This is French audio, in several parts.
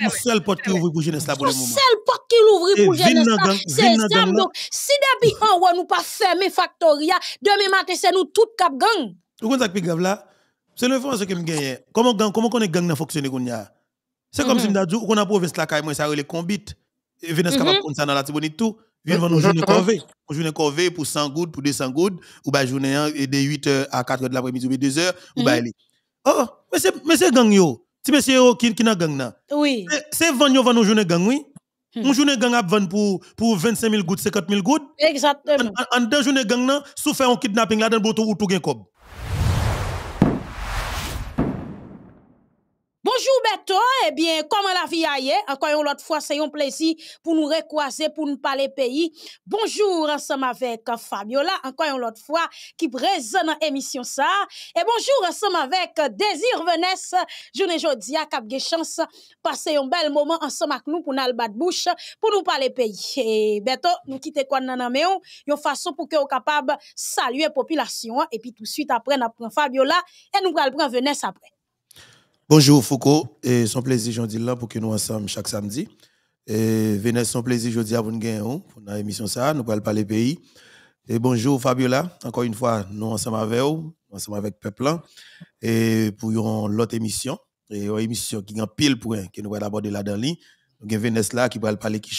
Ou sel porte qui ouvre pour jeunesse là pour le moment. seul porte qui ouvre pour jeunesse là, c'est ça. Donc, Si depi an on nou pas fermé Factoria, ah, demain matin c'est nous tout kap gang. Ou kon tak grave là? C'est se le fwa se ke m genye, koman konen gang nan foksyone kon ya? Se si m da djou, ou kon apou ves la kay mwen sa re le venez capable kapap kon sa nan la tibonit tou, vin van nou jounen korve. Ou jounen korve pour 100 gouttes, pour 200 gouttes, ou ba journée de 8 à 4 h de l'après-midi ou be 2 h ou mm-hmm. oh, Mais c'est Oh, men se gang yo. Si monsieur qui qui gang Oui. C'est vendre ou vendre journée gang oui. Hmm. journée gang pour pour 25 000 gouttes, 50 000 gouttes. Exactement. En deux journée gang sous un kidnapping là dans ou tout Bonjour Beto, eh bien, comment la vie aille? Hein? Encore une autre fois, c'est un plaisir pour nous recroiser, pour nous parler pays. Bonjour ensemble avec euh, Fabiola, encore une autre fois, qui présente dans l'émission ça. Et bonjour ensemble avec euh, Désir Venesse, journée jodie à cap chance passer un bel moment ensemble avec nous pour nous bouche, pour nous parler pays. Et eh, Beto, nous quitter quoi nan maison? une façon pour que vous capable saluer population hein? et puis tout de suite après nous prenons Fabiola et nous prenons Venesse après. Bonjour Foucault, et son plaisir, j'en dis là pour que nous ensemble chaque samedi. Et venez son plaisir, je dis à vous hein, pour une émission ça, nous parlons pas pays. Et bonjour Fabiola, encore une fois, nous ensemble avec vous, ensemble avec Peuplin, et pour autre émission, et une émission qui est en pile point, que nous allons aborder là dans l'île. Donc, Vénès là qui va parler qui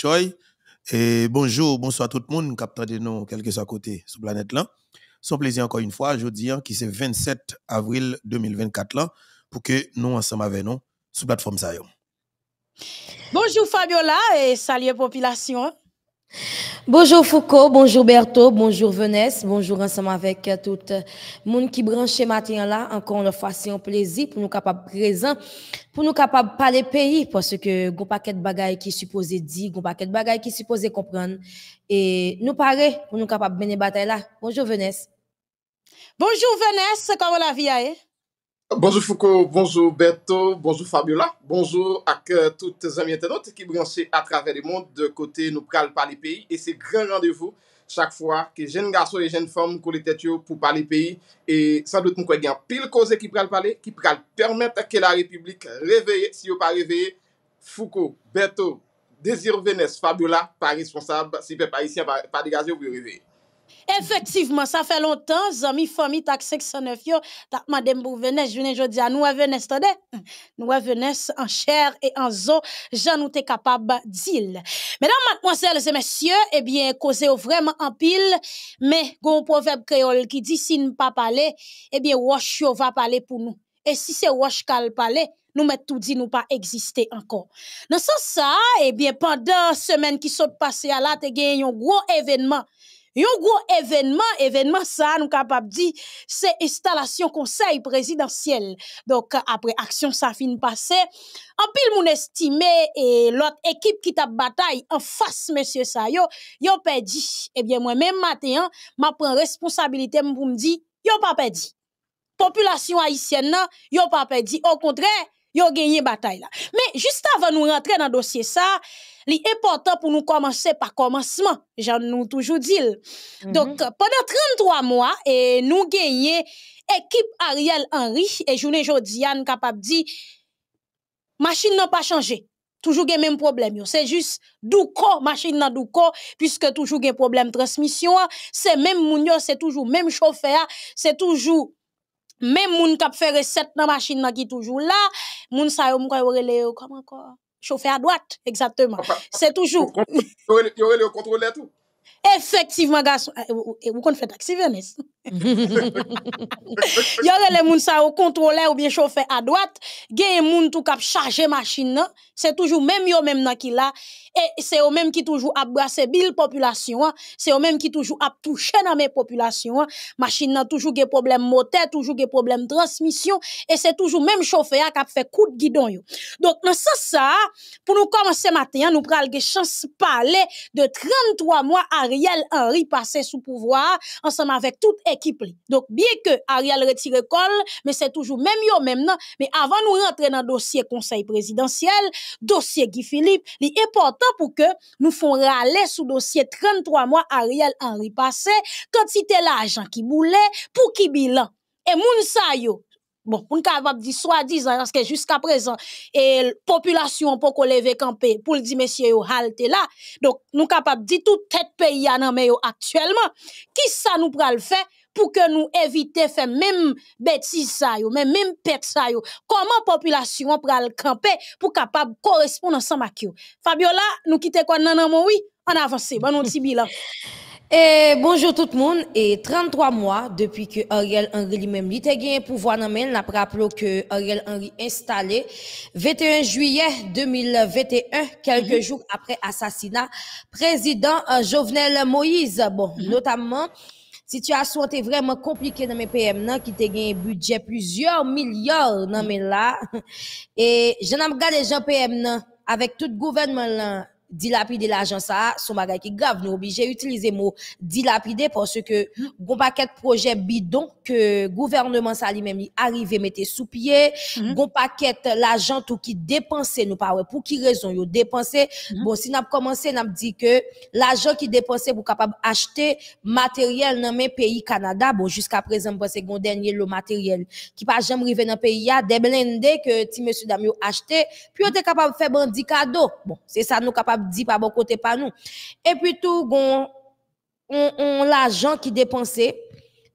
Et bonjour, bonsoir tout le monde, capteur de nous, quel que soit côté sur planète là. Son plaisir encore une fois, je dis, hein, qui c'est 27 avril 2024 là pour que nous ensemble avec nous sur plateforme ça. Bonjour Fabiola et salut population. Bonjour Foucault, bonjour Berto bonjour Venesse, bonjour ensemble avec euh, tout le euh, monde qui branche matin là. Encore une fois, c'est un plaisir pour nous capables présents, pour nous capables parler pays, parce que gon paquet de choses qui supposé dire, gon paquet de choses qui supposé comprendre. Et nous parler pour nous capables mener bataille là. Bonjour Venesse. Bonjour Venesse, comment la vie est? Bonjou Foucault, bonjou Beto, bonjou Fabiola, bonjou ak tout zemye tenote ki branche a traver le monde de kote nou pral pali peyi E se gran randevou chak fwa ke jen gaso e jen fom kou li tet yo pou pali peyi E san dout mwen kwen gen pil koze ki pral pali, ki pral permette ke la republik reveye si yo pa reveye Foucault, Beto, desir venes Fabiola, pari responsable, si pe parisien pa di gaz yo bi reveye Effectivement, ça fait longtemps, zami, famille, tac 509, yo, tac madame pour je ne aujourd'hui à nous, Venesse, tade, nous, en chair et en zo, j'en suis t'es capable d'il. Mesdames, mademoiselles et messieurs, eh bien, causez vraiment en pile, mais, gon proverbe créole qui dit, si nous pas parler, eh bien, wash yo va parler pour nous. Et si c'est wash kal parler, nous met tout dit nous pas exister encore. Dans ce sens ça, eh bien pendant semaine qui sont passée à la te gagné un gros événement Yon gros événement, événement sa nous capable c'est c'est installation conseil présidentiel. Donc, après action, sa fin En pile moun estime équipe équipe équipe tape bataille en face monsieur monsieur sa yo, yon perdu. Eh bien, moi-même, matin, ma prenne responsabilité responsabilité me me yon pa Population haïtienne, haïtienne, yon pas perdu yo gagné bataille là. Mais juste avant nous rentrer dans le dossier ça, l'important pour nous commencer par commencement, j'en nous toujours dit. Mhm. Donc pendant 33 mois et nous gagné équipe Ariel Henry et journée Jodiane capable dit machine n'a pas changé. Toujours les même problème. C'est juste douko, machine nan douko, puisque toujours problèmes problème transmission. C'est même mounio, c'est toujours même chauffeur, c'est toujours même moun kap fait recette dans machine nan qui toujours là, moun sa yo comment encore chauffer à droite exactement. C'est toujours. Yo le contrôler tout. Effectivement, garçon. Ah, vous fait taxi y a les gens qui ou contrôlés, ou bien chauffeur à droite, des moun tout cap charger machine c'est toujours même yo même qui là et c'est eux même qui toujours brasser bill population, hein. c'est eux même qui toujours à toucher dans mes populations, hein. machine a toujours des problèmes moteur, toujours des problème transmission et c'est toujours même chauffeur qui fait coup de guidon yo. Donc dans sens ça, pour nous commencer matin, nous prenons la chance parler de 33 mois Ariel Henry passé sous pouvoir ensemble avec toute équipe. Donc, bien que Ariel retire col, mais c'est toujours même yo même non. Mais avant nous rentrer dans le dossier conseil présidentiel, dossier Guy Philippe, il est important pour que nous font râler sous dossier 33 mois Ariel Henry passé, c'était l'argent qui boulait pour qui bilan. Et moun sa yo, Bon, on capable de dire soi-disant, parce que jusqu'à présent, et population pour qu'on lève camp pour dire, messieurs, halte là. Donc, nous capables de dire tout tête pays à actuellement. Qui ça nous pral faire pour que nous éviter faire même bêtise ça même même pète ça yo. Comment population pral camper pour capable correspondre ensemble avec yo. Fabiola, nous quittons quoi non non oui, on avance, bon on petit bilan. bonjour tout le monde. Et 33 mois depuis que Ariel Henry lui-même a gagné pouvoir dans main, rappelé que Ariel Henry installé 21 juillet 2021, quelques mhm. jours après assassinat président euh, Jovenel Moïse. Bon, si mhm. notamment situation était vraiment compliquée dans mes PM non, qui a gagné budget plusieurs milliards dans mes là mhm. et je pas les gens PM avec tout gouvernement dilapider l'argent ça son bagage qui grave nous obligé utiliser mot dilapider parce que gon paquet projet bidon que gouvernement ça lui-même arrivé mettre sous pied mhm. gon paquet l'argent tout qui dépensait nous pas pour qui raison yo dépenser mhm. bon si n'a commencé n'a dit que l'argent qui dépensait pour capable acheter matériel dans mes pays Canada bon jusqu'à présent c'est que dernier le matériel qui pas jamais arrivé dans pays a des blindés que ti monsieur dame acheté puis on est capable faire bandit bon c'est ça nous capable Di pa bo kote pa nou E pwitou goun On l'ajan ki depanse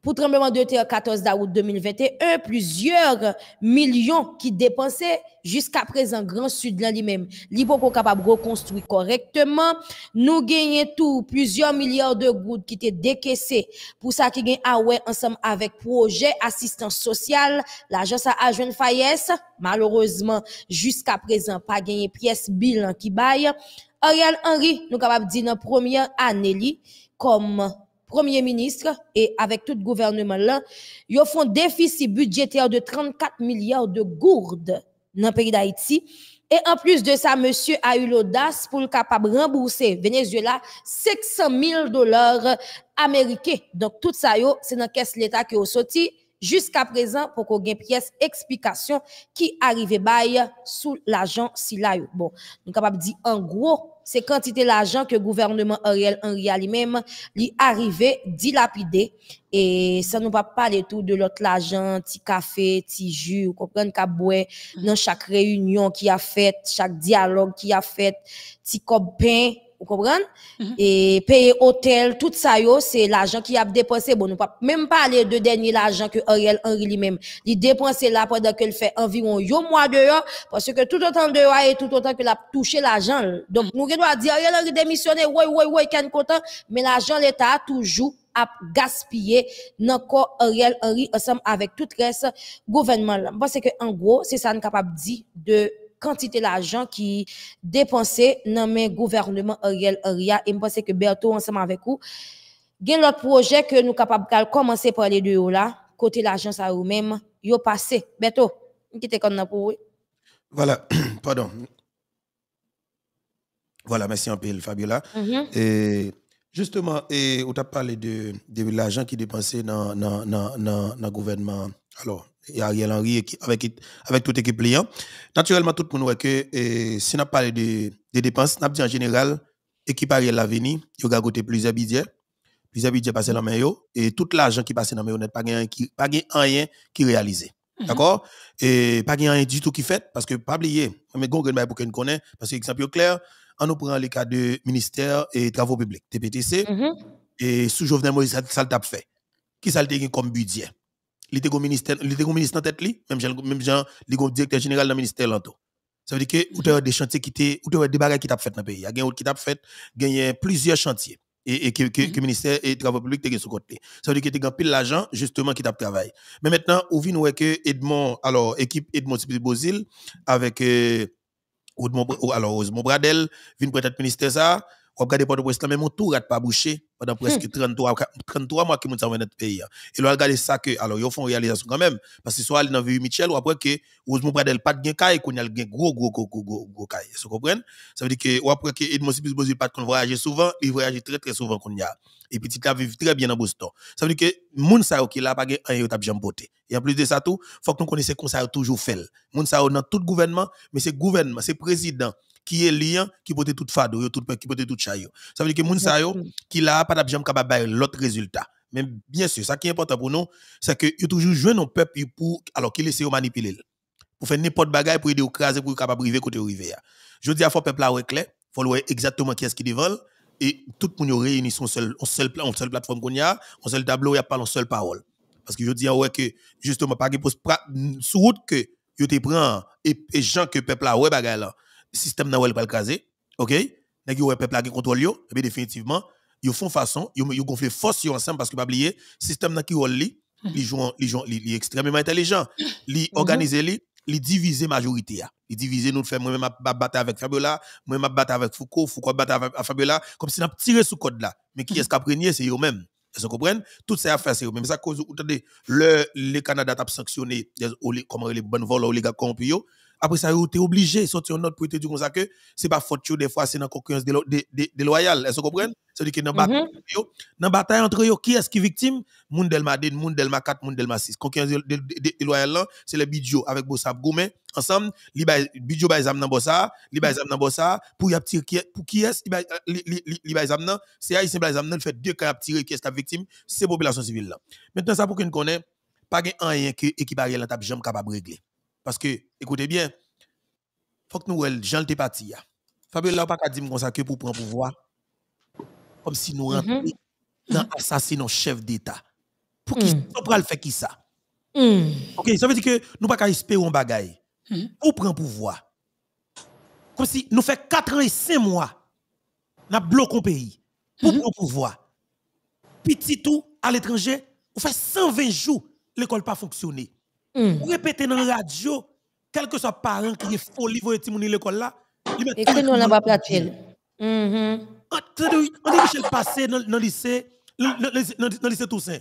Pou trembleman 2014 Da ou 2021 Plusyeur milyon ki depanse Juska prezen gran sud lan li men Li pou kon kapab go konstoui korekteman Nou genye tou Plusyeur milyon de goud ki te dekesse Pou sa ki gen awe Ansem avek proje, asistan sosyal L'ajan sa ajen fayes Malourezman juska prezen Pa genye piyes bilan ki baye Ariel Henry, nous capable de dire dans première année comme premier ministre et avec tout gouvernement là, ils font déficit budgétaire de 34 milliards de gourdes dans le pays d'Haïti. Et en plus de ça, monsieur a eu l'audace pour le capable rembourser Venezuela 600 000 dollars américains. Donc, tout ça, c'est dans la caisse l'État qui est sorti jusqu'à présent pour qu'on ait pièce explication qui arrivait bail sous l'agent Silaï Bon, nous capable dire en gros c'est quantité l'argent que gouvernement Ariel Henry lui-même lui arrivé dilapidé et ça nous pas parler tout de l'autre l'agent, petit café, petit jus, vous comprenez dans chaque réunion qui a fait, chaque dialogue qui a fait, petit copain vous comprenez mhm. Et payer hôtel, tout ça, c'est l'argent qui a dépensé. Bon, nous pas même parler de dernier l'argent que Ariel Henry lui-même, il dépense là pendant qu'elle fait environ un mois dehors, parce que tout autant dehors et tout autant que a touché l'argent. Donc, nous nous dire, Ariel Henry démissionné, oui, oui, oui, est content, mais l'argent l'État a toujours a gaspillé dans Ariel Henry ensemble avec tout le reste gouvernement. Parce que, en gros, c'est ça qu'on capable dit de quantité d'argent qui dépensé dans le gouvernement Ariel Aria. Et je pense que Berto, ensemble avec vous, il y a l'autre projet que nous sommes capables de commencer par les deux là, côté l'agence à vous même, il passé. Berto, qui t'es comme pour Voilà, pardon. Voilà, merci un peu, Fabiola. Mm-hmm. Et justement, et, on t'a parlé de, l'argent qui dépensé dans le gouvernement. Alors, Ariel Henry avec, avec toute l'équipe Naturellement, tout le monde voit que eh, si on parle de, de dépenses, on dit en général, équipe Ariel l'avenir, il y a plusieurs budgets. Plusieurs budgets passés dans le main et tout l'argent qui passe dans main n'est pas rien qui rien qui réalisé. Mhm. D'accord Et pas rien du tout qui fait parce que pas oublier, mais gon bah, pour qu'on connaît parce que exemple clair, on nous prend le cas de ministère et travaux publics, TPTC mhm. et sous Jovenel Moïse ça, le le fait. Qui ça le comme budget il était au ministère, au en tête li, même Jean même Jean, le directeur général du ministère lanto. Ça veut dire que vous des chantiers qui où tu as des bagages qui t'a fait dans le pays. Il y a autres qui t'a fait, plusieurs chantiers et, que, le mm-hmm. ministère et travaux publics te sous côté. Ça veut dire que tu as pile l'argent justement qui t'a travaillé. Mais maintenant, vous vient avec que Edmond alors équipe Edmond avec Edmond euh, alors Bradel vient prêter ministère ça ou regarde pas de presse là, même on tout rate pas bouché pendant hmm. presque 33, 33 mois qui nous dans notre pays. Et hein. e là, regardez ça que, alors, ils font réalisation quand même. Parce que soit ils dans vu Michel ou après que, heureusement, Bradel pas de gain caille, qu'on a le gain gros, gros, gros, gros, gros, gros caille. Vous comprenez? Ça veut dire que, ou après que Edmond Sipis Bozil pas qu'on voyage souvent, il voyage très, très souvent qu'on y a. Et petit là, vivent très bien dans Boston. Ça veut dire que, moun sa qui là, pas gain un yot jamboté. Et en plus de ça tout, faut que nous connaissions qu'on ça toujours fait. Moun sa dans tout gouvernement, mais c'est gouvernement, c'est président, qui est lien, qui peut être tout fado, tout, qui peut être tout chayo. Ça veut dire que moun sa qui là, pas d'abjam capable de l'autre résultat. Mais bien sûr, ça qui est important pour nous, c'est que yo toujours joué nos peuple pour, alors qu'il essaie de manipuler. Pour faire n'importe bagaille, pour aider au craser, pour capable arriver côté rivière Je dis à faut peuple là, ouais, clair, faut voir exactement qui est-ce qui devant et tout le monde réunit son seul, on seul, on seul plateforme qu'on a, on seul tableau, il n'y a pas une seule parole. Parce que je dis, à ouais, que justement, pas que sous route que il te prend et, gens que peuple a, ouais, bagaille là système n'a pas le casé, ok? N'a pas peuple a contrôle, et eh bien définitivement, ils font façon, ils gonflent force ensemble parce que pas oublier, système n'a qui li, ils hmm. jouent, ils jouent, ils extrêmement intelligent, ils organisent li, mhm. ils divisent majorité Ils divisent nous fait moi-même m'a battre avec Fabiola, moi m'a battre avec Foucault, Foucault battre avec Fabiola, comme si n'a tiré sous code là. Mais qui hmm. est-ce qu'a c'est eux-mêmes. Vous comprenez? Toutes ces affaires, c'est eux-mêmes. Ça cause, attendez, le, le Canada t'a sanctionné, comment les bonnes vols, les gars corrompus, après ça, vous êtes obligé de sortir une note pour te dire comme ça que c'est pas faute, des fois, c'est dans la concurrence déloyale. Est-ce que vous comprenez? C'est-à-dire que mm-hmm. dans la bataille entre eux, qui est-ce qui est victime? Moun Delma 2, Moun Delma 4, Moun Delma 6. Concurrence déloyale, c'est le Bidjo avec Bossa Goumen. Ensemble, Bidjo ba exam dans Bossa, li ba exam dans Bossa. Pour y pour qui est-ce li ba exam nan? C'est Haïtien ba exam fait deux cas à tirer qui est la victime, c'est population civile Maintenant, ça pour qu'on connaît, pas rien que l'équipe Ariel n'a jamais capable de régler. Parce que, écoutez bien, faut que nous, Jean le parti. Fabio n'a pas qu'à dire comme ça que pour prendre pouvoir. Comme si nous rentrions mhm. dans l'assassinat chef d'État. Pour qui mhm. le fait qui ça? Mhm. Ok, ça veut dire que nous pas qu'à espérer un bagaille. Pour prendre pouvoir. Comme si nous fait 4 ans et 5 mois, nous bloquons le pays. Pour prendre pouvoir. Petit tout à l'étranger, on fait 120 jours, l'école pas fonctionné. Mm. Répétez dans la radio, quel que soit parent qui est folie, vous êtes à l'école là. Et que mm-hmm. nous, on n'a pas platé. On dit Michel passé dans le lycée, dans le lycée Toussaint,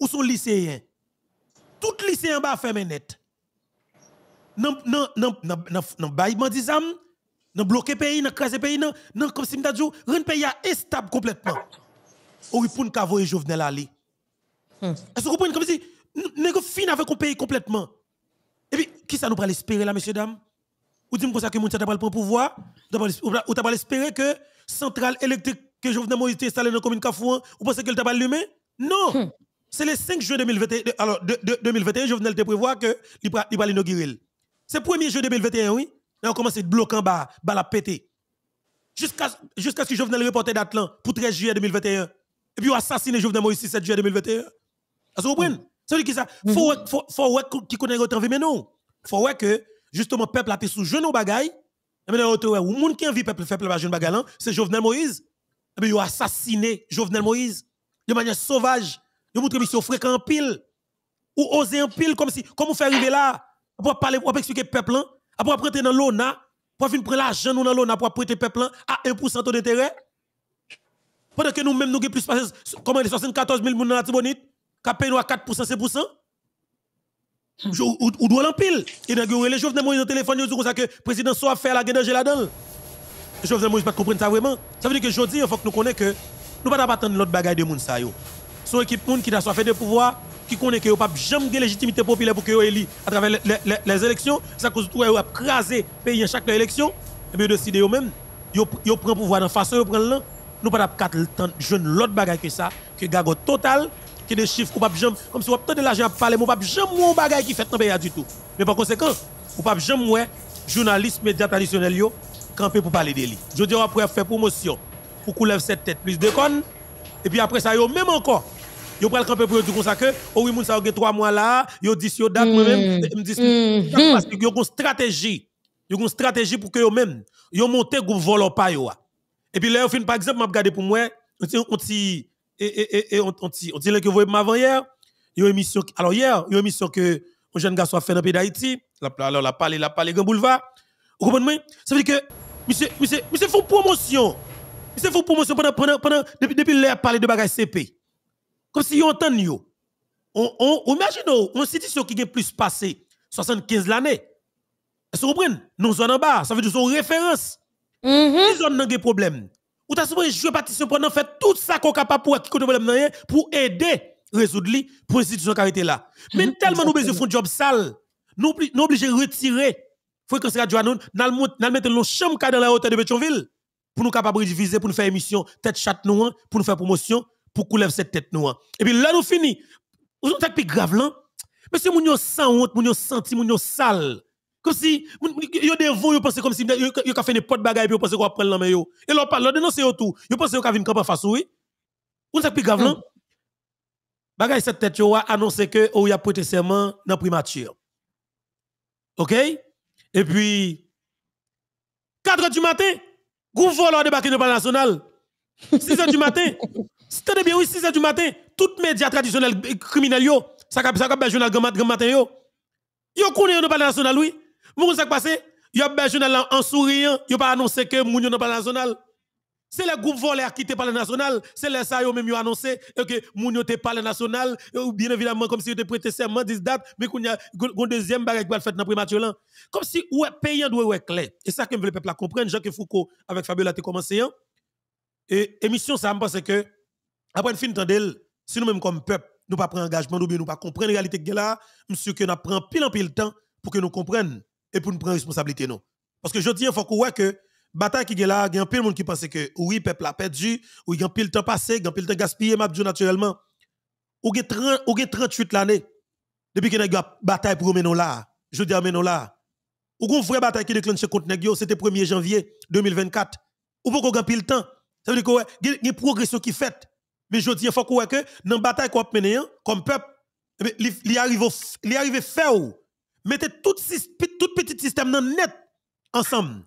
où sont lycéens. Tout lycéen bas faire net. Non non non non non nan bayi bandizam, nan bloke pays, nan krasé peyi, non comme si m'ta djou, ren pays a estable complètement. Ou ripoun kavo et Jovenel Ali. Hmm. Est-ce que vous comprenez comme si, nous fin avec un pays complètement. Et puis, qui ça nous prend espérer là, messieurs, dames Ou dites-moi que ça que pas le pouvoir Ou pas l'espérer que centrale électrique que Jovenel Moïse installée dans la commune Kafouan, ou pensez qu'elle t'a pas allumé Non hmm. C'est le 5 juin 2021, alors, de, de, 2021, Jovenel te prévoit que il va l'inaugurer. C'est le 1er juin 2021, oui. Là, on commence à bloquer en bas, bah, la péter. Jusqu'à ce que Jovenel reporte d'Atlan, pour 13 juillet 2021. Et puis, on assassine Jovenel Moïse 7 juillet 2021. Vous comprenez c'est qui dire que ça, mhm. faut, faut, faut, faut qui connaît votre vie, mais non. Faut voir que, justement, peuple a été sous jeune au bagaille. Et maintenant, ou monde qui envie peuple fait peuple jeune bagaille, hein, c'est Jovenel Moïse. Et eh bien, assassiné Jovenel Moïse de manière sauvage. Il ont montré qu'il en pile. Ou oser en pile, comme si, Comment on fait arriver là, pour parler, pour expliquer peuple, hein, après prêter dans l'ONA, pour venir prendre l'argent dans l'ONA, pour prêter peuple hein, à 1% d'intérêt. Pendant que nous-mêmes, nous avons plus de 74 000 personnes dans la Tibonite nous à 4%, c'est pour ça. Ou doit l'empile. Et donc, les jeunes, Moïse au téléphone, ils disent que le président soit fait la guerre là-dedans. jeunes, Moïse ne comprendre ça vraiment. Ça veut dire que je dis, il faut que nous connaissions que nous ne pouvons pas attendre l'autre bagaille de monde. Son équipe monde qui a fait de pouvoir, qui connaît que pas jamais de légitimité populaire pour que vous élu à travers les, les, les élections. Ça cause tout, vous avez crasé pays à chaque élection. Et bien, décidez vous-même, vous prend pouvoir dans la façon, vous prenez là. Nous ne pouvons pas attendre l'autre bagaille que ça, que gago total qui des chiffres ou pas jamais comme si on tant de l'argent à parler, on pas jamais mon bagage qui fait dans pays du tout. Mais par conséquent, ou pas jamais ouais journaliste médias traditionnels yo camper pour parler de lui. Je dis après faire promotion pour qu'on cette tête plus de con, et puis après ça yo même encore Yo le camper pour dire comme ça que oh oui mon ça a 3 mois là, yo dit yo date moi même mm-hmm. me dis mm-hmm. parce que yo une stratégie. Yo une stratégie pour que yo même yo monter groupe volo pas Et puis là au fin par exemple m'a regarder pour moi on dit et, et, et, on, on dit, on dit là que vous voyez avant hier, il y a une émission, alors hier, il y a une émission que un jeune garçon a fait dans le pays d'Haïti, alors la parlé, la parlé, grand boulevard. Vous comprenez? Ça veut dire que, monsieur, monsieur, monsieur, font promotion. Monsieur, font promotion pendant, pendant, pendant, depuis, depuis l'air parler de bagages CP. Comme si on entend, yo. On, on, on imagine, une institution qui a plus passé 75 l'année. Est-ce que vous comprenez? Nous sommes en bas, ça veut dire que c'est une référence. Mm -hmm. Ils ont des problèmes. Ou t'as supposé jouer partition pendant fait tout ça qu'on capable pour qui problème pour aider résoudre li pour institution qui là. Mais mhm, tellement nous besoin un job sale, nous nous obligé retirer fréquence radio nous nous mettre nos chambre dans la hauteur de Béchonville pour nous capables de diviser pour nous faire émission tête chat nous hein, pour nous faire promotion pour couler cette tête noire. Hein. Et puis là nous fini. Vous êtes plus grave là. Monsieur moun yo sans honte, moun yo senti, moun yo sale. Comme si, yo devant, yo pense comme si, yo ka fait n'importe bagay, puis yo pense qu'on prend la main yo. Et l'on parle, l'on c'est yo tout. Yo pense qu'on ka vin kamp en face, oui. Ou c'est plus grave, non? Bagay cette tête, yo a annoncé que, ou oh, y a prêté serment dans primature. OK? Et puis, 4 h du matin, gros voleur de dans le national. 6 h du matin. C'était bien, oui, 6 h du matin. Toutes les médias traditionnels criminels, ça ça ben, journal grand matin. Yo, yo connaît le palais national, oui. Vous savez ce qui passé Il y a un journal en souriant, il pas annoncé que moun yo pas national. C'est le groupe voleur qui te le national, c'est les ça même même a annoncé que vous était pas le national ou bien évidemment comme si vous te prêté serment 10 dates mais qu'on y a un deuxième bagage qui va faire dans prématuré là. Comme si ouais payant doit ouais clair. Et ça que le peuple comprendre Jacques Foucault avec Fabiola a commencé hein. Et émission ça me pense que après une fin tendel si nous même comme peuple nous pas prendre engagement nous bien nous pas comprendre réalité de là, monsieur que nous prend pile en pile temps pour que nous comprenions et pour nous prendre responsabilité non parce que je dis il faut qu'on que bataille qui est là il y a un peu de monde qui pensait que oui peuple a perdu ou il y a un peu de temps passé il y a un de temps gaspillé m'a naturellement ou gen 30 ou 38 l'année depuis que une bataille pour menon là je dis menon là ou gon vraie bataille qui déclenche contre nèg c'était 1er janvier 2024 ou pour qu'on peu de temps ça veut dire que y a progression qui fait mais je dis il faut que dans bataille qu'on mené hein, comme peuple eh il arrive il arrive faire mettez tout, tout petit système net ensemble.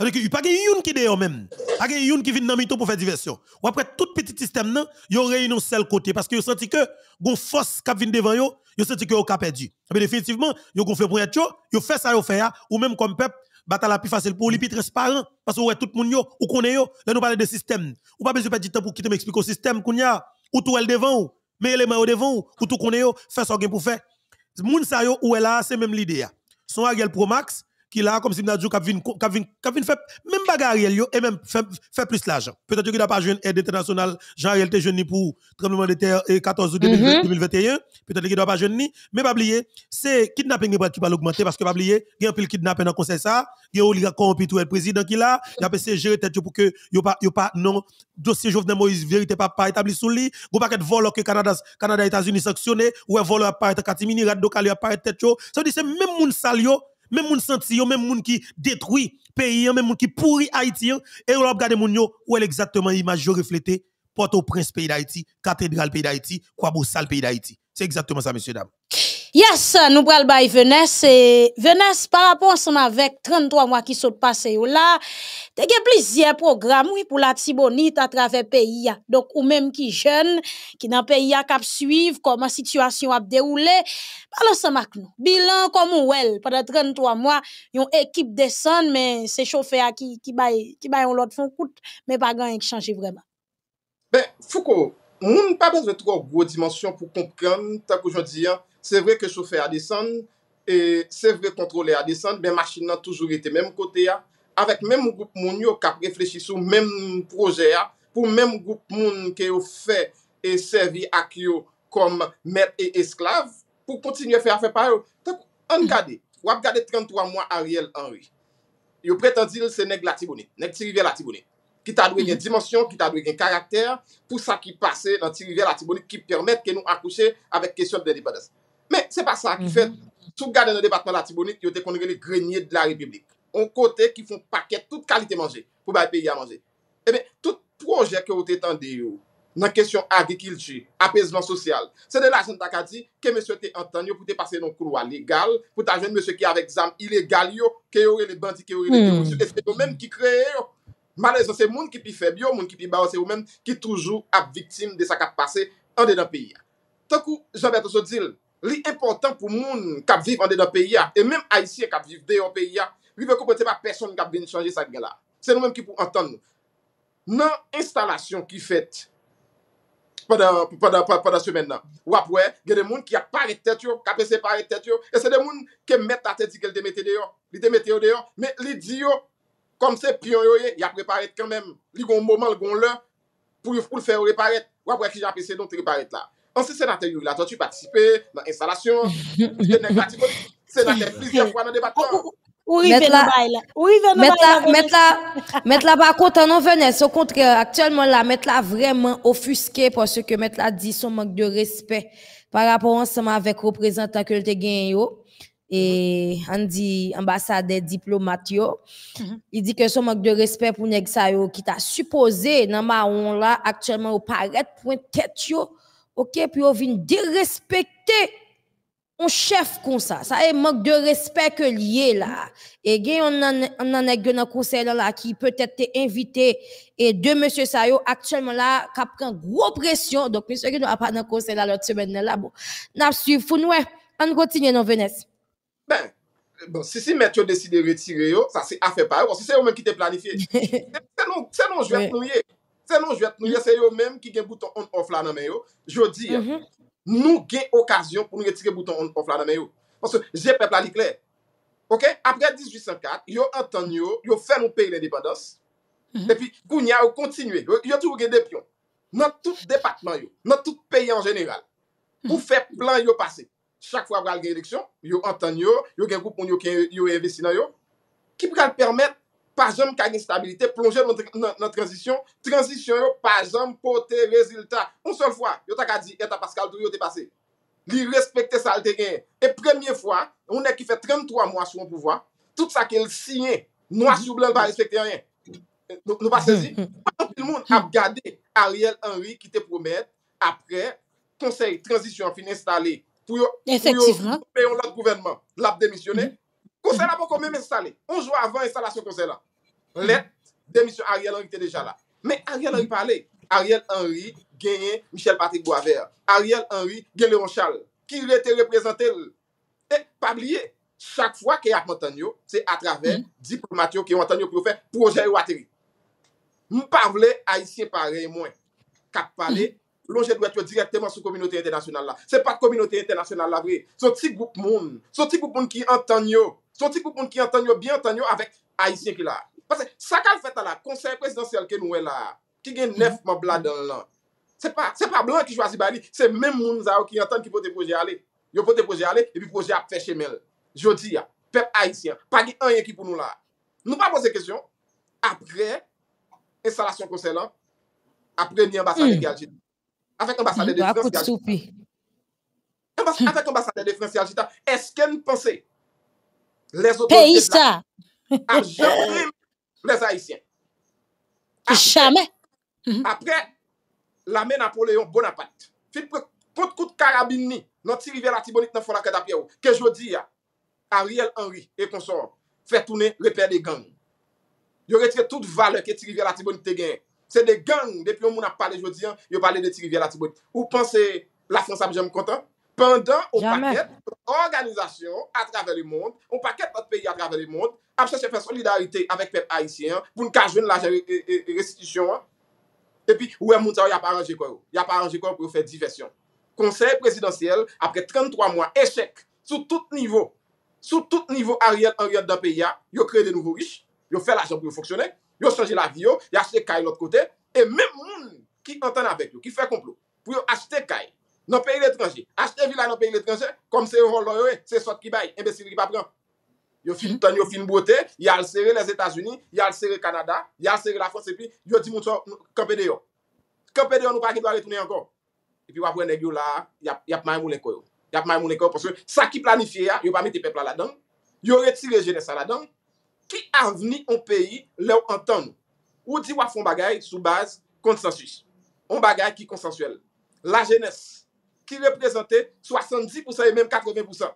Il n'y a pas de qui est même. Pas de qui vient dans le pour faire diversion. Ou après tout petit système, nan, ils réunissent seul côté parce que qu'ils senti que une force qui vient devant yo ils senti que ont perdu. Mais définitivement, ils ont fait pour être ils fait ça, ils fait ça, ou même comme peuple, bataille la plus facile pour lui, plus transparent parce que ouais, tout le monde, yo, ou yo, là nous parlons de système. Ou pas besoin de temps pour quitter m'expliquer au système kounya y ou tout elle devant, mais élément au devant, ou tout connaît, fait ça pour faire. Moun sa yo ou e là, c'est même l'idée. Son Agel Pro Max, qui là, comme si Mnadjou, qui vient fait même bagarre, et même fait plus l'argent. Peut-être qu'il n'a pas joué aide internationale, Jean-Ariel était jeune pour tremblement de terre et 14 août 2021. Mhm. Peut-être qu'il n'a pas jeune, mais pas oublier, c'est kidnapping qui va l'augmenter parce que pas oublier, il y a un pile kidnapping dans le conseil ça, il y a un oligarque tout le président qui là, il a passé de gérer tête pour que il pas pas non dossier Jovenel Moïse vérité pas pas établi sous lui, gros paquet de voleurs que Canada Canada États-Unis sanctionné, ou un voleur apparaît Katimini, Radio apparaître apparaît tête Ça dit c'est même moun salio même moun senti yo, même moun qui détruit pays, même moun qui pourrit Haïti et ou l'obgade moun yo où elle exactement image reflétée porte au prince pays d'Haïti, cathédrale pays d'Haïti, sal pays d'Haïti. C'est exactement ça messieurs dames. Yes, nous pral bay Venesse Venesse par rapport ensemble avec 33 mois qui sont passés là, te gen plusieurs programmes oui pour la Tibonite à travers le pays hein. Donc ou même qui jeune qui dans le pays a hein, cap suivre comment situation a déroulé, parlons ensemble avec nous. Bilan comme elle pendant 33 mois, une équipe descend mais c'est chauffeur qui qui bay qui bay on l'autre font coûte mais pas grand changer vraiment. Ben Foucault, on pas besoin de trop gros dimension pour comprendre tant qu'aujourd'hui Se vre ke chou fè a disan, se vre kontrole a disan, ben machin nan toujou ete menm kote ya, avèk menm goup moun yo kap reflechisou menm proje ya, pou menm goup moun ke yo fè e servi ak yo kom mer e esklav, pou kontinye fè a fè pare yo. Tako, an gade, wap gade 33 mwa Ariel Henry, yo pretendil se neg la tibouni, neg tiri ve la tibouni, ki ta dwe gen mhm. dimensyon, ki ta dwe gen karakter, pou sa ki pase nan tiri ve la tibouni, ki permèt ke nou akouche avèk kesyon delibadesse. Men, se pa sa ki fet, sou gade nou debatman la Thibonite, yo te konre le grenye de la republik. On kote ki fon paket tout kalite manje pou baye peyi a manje. Emen, tout proje ke yo te tende yo nan kesyon agikilji, apesman sosyal, se de la santa kati ke mese te entan yo pou te pase yon kouwa legal, pou ta jwen mese ki ave exam ilegal yo, ke yo re le bandi, ke yo re le koum, se yo men ki kreye yo. Malè, se moun ki pi febyo, moun ki pi baose yo men, ki toujou ap viktim de sa kap pase an de nan peyi ya. Ton kou, jen beto sou dil, Li important pou moun kap viv an de nan peyi ya, e menm Aisyen kap viv de yon peyi ya, li ve kompote pa person nga bin chanje sa gen la. Se nou menm ki pou antan nou. Nan instalasyon ki fet, padan semen nan, wapwe, gen de moun ki ap paret tet yo, kapese paret tet yo, e se de moun ke met ta tet di ke l demete de yo, li demete yo de yo, me li di yo, kom se priyon yo ye, ya preparet kan menm, li gon mouman, li gon lè, pou yon fkou l fè ou reparet, wapwe ki apise don te reparet la. ce sénateur Yuri, là, toi, tu participais dans l'installation, sénateur plusieurs fois dans le débat. Mettre là par contre, non, venez, au contraire, actuellement, mettre la vraiment offusqué parce que mettre là dit son manque de respect par rapport ensemble avec représentant que vous gagné yo et Andy mhm. ambassadeur diplomate mhm. il dit que son manque de respect pour nèg qui t'a supposé dans maron là actuellement au pour point tête yo, OK, puis on vient dérespecter un chef comme ça. Ça est manque de respect que lié là. Et gain on en on en est dans conseil là qui peut-être invité et deux monsieur Sayo actuellement là qui prend gros pression. Donc monsieur qui a pas dans conseil là l'autre semaine là bon. N'a suivre pour nous hein. on continue dans Venise. Ben bon, si si mettre décidé de retirer ça c'est affaire pas parce que c'est eux même qui t'est planifié. c'est non c'est non je vais Se non jwè, nou yè se yo mèm ki gen bouton on-off la nan mè yo, jwè di, nou gen okasyon pou nou gen tike bouton on-off la nan mè yo. Pwese, jè pepla li kler. Ok? Apre 1804, yo anton yo, yo fè nou pey lè depandos, mm-hmm. epi, kounya yo kontinue, yo tou wè gen depyon. Nan tout depatman yo, nan tout pey en jenegal, pou fè plan yo pase. Chak fwa aval gen eleksyon, yo anton yo, yo gen koupon yo ki yo investi nan yo, ki pou kal permèt, Pajam kage instabilite, plonje nan transition, transition yo pajam po te rezultat. Un sol fwa, yo ta ka di, etta Pascal, dou yo te pase. Li respecte sa alterenye. E premye fwa, oune ki fe 33 mwa sou mpouvoi, tout sa ke siye, e, nou a sou blan pa respecte a yen. Nou pa sezi, pou an tout le moun ap gade Ariel Henry ki te promette, apre, konsey, transition fin installe, pou yo peyon lout gouvernement, lout demisyone, Konsè la bon kon mè mè installè. On jwa avan installasyon konsè la. Let, demisyon Ariel Henry te deja la. Mè Ariel Henry pale. Ariel Henry genye Michel Patrick Boisvert. Ariel Henry genye Leon Charles. Ki lè te reprezentè lè. Et pabliye, chak fwa ke ak mè tan yo, se a traver mm-hmm. diplomat yo ke mè tan yo pou fè projè ou ateri. Mè pabliye, a y siye pare mwen. Kap pale, mm-hmm. lonje dwe tyo direk teman sou kominote internasyonal la. Se pa kominote internasyonal la vre. So ti goup moun, so ti goup moun ki an tan yo Sonti koupon ki yon tan yo, biyan tan yo, avek Haitien ki la. Pase, sakal feta la, konsey presidansyel ke nou e la, ki gen nef mabla dan lan. Se pa, se pa blan ki jwa si bari, se men moun za ou ki yon tan ki pou depoje ale, yo pou depoje ale, epi pouje ap fèche mel. Jodi ya, pep Haitien, pagi an yon ki pou nou la. Nou pa pose kèsyon, apre, instalasyon konsey lan, apre ni ambasade mm. de Galjit. Apek ambasade de France Galjit. Apek ambasade de France Galjit. Eske n'pensey, Pè ista. Am jen prim les haïsien. Fè chame. Apre, la ah, mè mhm. Napoléon bon apat. Fè kout kout karabini nan tirive la tibonite nan fò la kèd apè ou. Kè jodi a, Ariel Henry, e konsor, fè toune le pè de gang. Yo retre tout vale ke tirive la tibonite gen. Se de gang, depi yon moun ap pale jodi an, yo pale de tirive la tibonite. Ou panse la fonsa bjèm kontan? Pendan ou paket ou organizasyon a travè le monde, ou paket out peyi a travè le monde, apche se fè solidarite avèk pepe Haitien, pou nou kajwen la restitisyon. E pi, ouè moun, y ap aranje kwen ou? Y ap aranje kwen pou yo fè diversyon. Konsey presidansyèl, apre 33 moun, eshek, sou tout nivou, sou tout nivou arièl, arièl d'un peyi ya, yo kreye de nouvo riche, yo fè la jan pou yo foksyonek, yo chanje la vio, yo achete kaye l'ot kote, e mèm moun ki anten avèk yo, ki fè komplo, Nou peyi letranje. Ache evi la nou peyi letranje. Kom se yo ho lo yo e. Se sot ki bay. Mbe siri ki pa pran. Yo fin ton yo fin bote. Yal sere les Etats-Unis. Yal sere Kanada. Yal sere la France. Epi yo di mounso. Kampede yo. Kampede yo nou pa ki do a retune ankon. Epi wap wene gyou la. Yap may mounen koyon. Yap may mounen koyon. Ponso yo. Sa ki planifiye ya. Yo pa meti pepla la don. Yo retire genese la don. Ki an veni ou peyi. Le ou an ton. Ou di wap foun bagay. ki reprezentè 70% e mèm 80%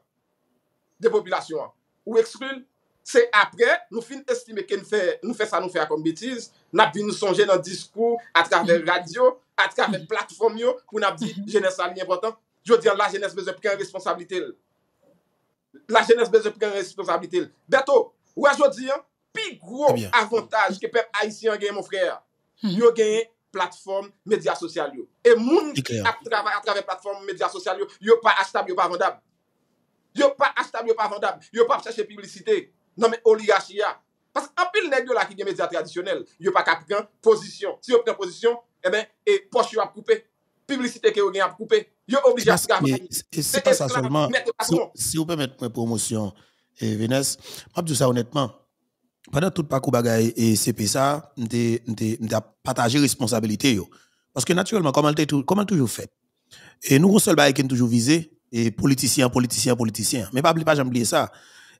de populasyon an. Ou ekspril, se apre nou fin estime ke nou fè sa nou fè a kom betiz, nap vi nou sonje nan diskou, atkavè radio, atkavè platform yo, pou nap di jènes sa lièm brotan, jò diyan la jènes bezè pren responsabilité lè. La jènes bezè pren responsabilité lè. Beto, wè jò diyan, pi gros avantage ke pep Aisyen genye mou frèr. Yo genye plateforme médias sociaux. Et moun qui travaille à travers plateforme médias sociaux, yo pas achetable, yo pas vendable. Yo pas achetable, yo pas vendable. Yo pas chercher publicité. Non mais oligarchie Parce qu'en pile yo là qui des médias traditionnels, yo pas prendre position. Si yo une position, eh ben et poche yo a coupé. Publicité que yo gagne a coupé. Yo obligé à travailler. C'est pas ça seulement. Si vous pouvez mettre une promotion et eh, je vous ça honnêtement pendant tout parcours bagay et CP ça m'était partager responsabilité parce que naturellement comment comment toujours fait et nous on seul toujours visé et politicien politiciens, politicien mais pas pas oublier ça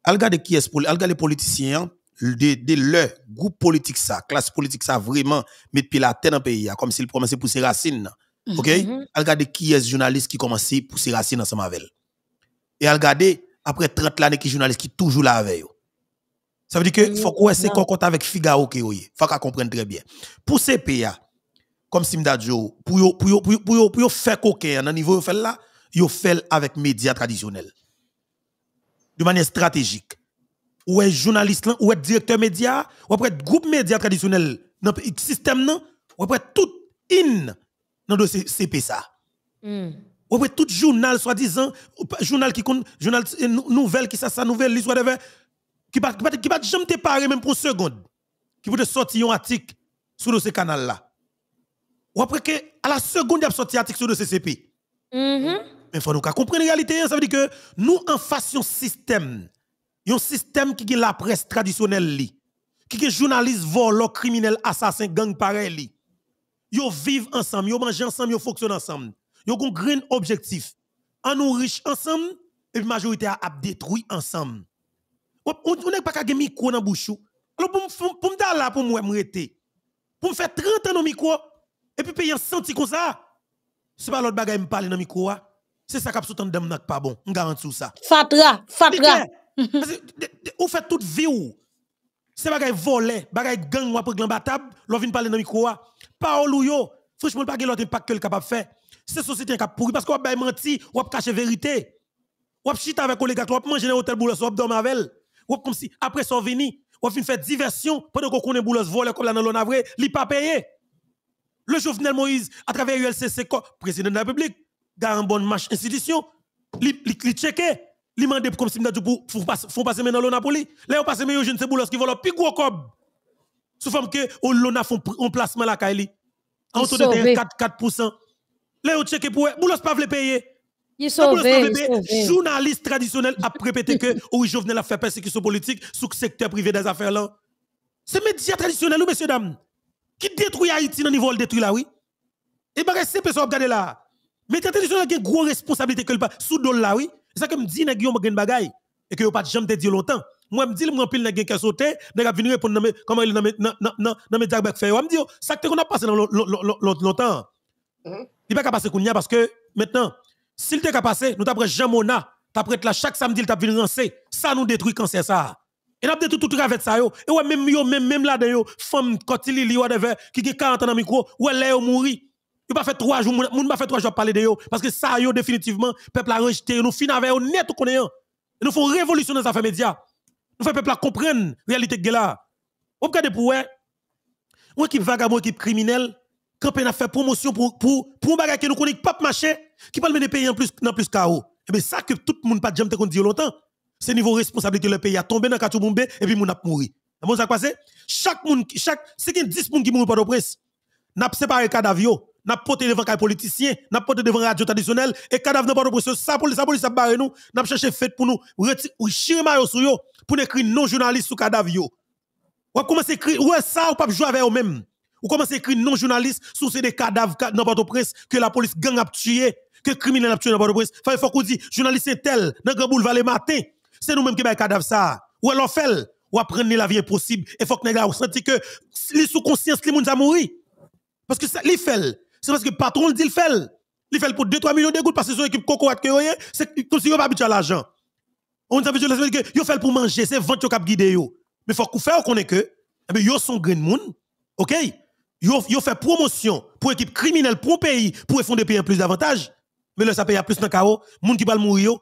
regarde qui est regarde les politiciens de, de le groupe politique ça classe politique ça vraiment mettre la tête dans pays comme s'il pour ses racines OK regarde mhm. qui est journaliste qui à pousser racines ensemble avec et elle après 30 ans qui journaliste qui toujours là avec ça veut dire que faut qu'on ait avec Figaro Il Faut qu'on comprenne très bien. Pour ces pays comme Simdadjo, pour pour pour pour faire coquin à niveau fait là, yo fait avec médias traditionnels. De manière stratégique. Ou est journaliste ou est directeur média, ou après groupe média traditionnel dans système non, ou après tout in dans le CP ça. Mm. Ou après tout journal soi-disant, journal qui compte, journal euh, nouvelle qui ça ça nouvelle l'histoire de qui ne qui pas jamais te parler même pour une seconde qui peut sortir un article sur ce canal là ou après que à la seconde il a sorti un article sur le CCP Mais il mais faut nous comprendre la réalité hein. ça veut dire que nous en face un système un système qui est la presse traditionnelle qui est journaliste voleur, criminel assassin gang pareil Ils vivent ensemble ils mangent ensemble ils fonctionnent ensemble ils ont un grand objectif en nous riches ensemble et la majorité a détruit ensemble on n'est pas qu'à gagner micro dans bouchou. Alors pour pour me là pour moi m'arrêter. Pour faire 30 ans dans micro et puis payer un senti comme ça. C'est pas l'autre bagaille me parler dans micro hein. C'est ça qui sous tande dame pas bon. On garantit tout ça. Fatra, fatra. Vous fait toute vie ou c'est bagarre volé, bagarre gang ou après glan batable, l'on vient parler dans micro. Hein. pas au yo, franchement, pas l'autre impact que le capable faire. C'est société qui a pourri parce qu'on a menti, on a caché vérité. On a chita avec collègue, ou a manger dans l'hôtel boulot, on a dormir avec elle ou comme si après son venu, ou fin fait diversion pendant qu'on connaît boulos voler comme la dans l'onavre, li pas payé. Le Jovenel Moïse, à travers ULCC, président de la République, dans un bon marche institution, li, li, checké, li mandé comme si dit pour font passer pas maintenant a pour lui. Là, on passe maintenant, je ne sais boulos qui vole plus gros cob. Sous forme que l'ONA font un placement la Kaili. En taux de 4%. Là, on checké pour boulos pas vle payer. Ils sont journaliste traditionnel a répété que oui, Jovenel a fait persécution politique sous le secteur privé des affaires là. Ces médias traditionnels, messieurs, dames, qui détruit Haïti dans le niveau de détruit là, oui. Et eh bien, c'est personne regarder là. Médias traditionnels qui ont une grosse responsabilité que le pas sous le là, oui. C'est ça que me dit, n'a pas bagaille et que pas jamais dit longtemps. Moi, je me dis, je pile n'a qui sauté, n'a venu répondre comment il est dans mes diables fait. Je me dis, ça que a passé dans l'autre longtemps. Mm-hmm. Il n'est pas capable passer parce que maintenant, s'il te passé, nous t'apprêtons Mona, t'apprêtes là chaque samedi, t'as venu rancer. Ça nous détruit quand c'est ça. Et nous détruit tout avec ça yo. Et ouais même yo même même là yo. femme quand il y whatever qui qui 40 ans dans micro, ouais là yo mouri. Il pas fait trois jours, moun pas fait trois jours parler de yo parce que ça yo définitivement peuple a rejeté, nous fin avec honnête net connaissant. Nous faut révolution dans affaires médias. Nous faisons peuple comprendre réalité de là. Ou cas de ouais. Ou équipe vagabond, équipe criminelle camper n'a fait promotion pour pour pour bagage que nous connaît pas marché qui parle mener pays en plus dans plus chaos. Et eh bien ça que tout le monde pas jamais te dire longtemps. C'est niveau responsabilité le pays a tombé dans Katou Bombé et puis mon a mouru. Bon ça passé chaque monde chaque c'est qu'il 10 monde qui mourent pas de presse. N'a séparé cadavre n'a porté devant les politiciens, n'a porté devant radio traditionnelle et cadavre n'a pas de presse. Ça les ça police ça barre nous, n'a cherché fête pour nous, retirer maillot sur yo pour écrire non journaliste sur cadavre yo. comment à écrire ouais ça ou pas jouer avec eux même. Ou comment c'est écrit non-journaliste sous ces des cadavres dans port de presse que la police gang a tué, que criminel a tué dans port presse prince Il faut qu'on dise, journaliste tel, dans le Grand Boulevard le matin, c'est nous-mêmes qui avons cadavre ça. Ou alors fait, ou apprendre la vie impossible. Et faut que nous sentent que les sous conscience, les gens mourir. Parce que ça, les fait. C'est parce que le patron dit le fait. Il fait pour 2-3 millions de gouttes parce que son équipe rien c'est comme si on pas habitué à l'argent. On l'argent que yo fait pour manger, c'est 20 yo cap guider yo. Mais faut qu'on fait qu'on est que mais eh ben, yo sont grain monde. OK yo, ont fait promotion pour équipe criminelle, pour pays, pour fonder pays en plus d'avantages. Mais là, ça paye plus dans chaos. Moun qui va mourir,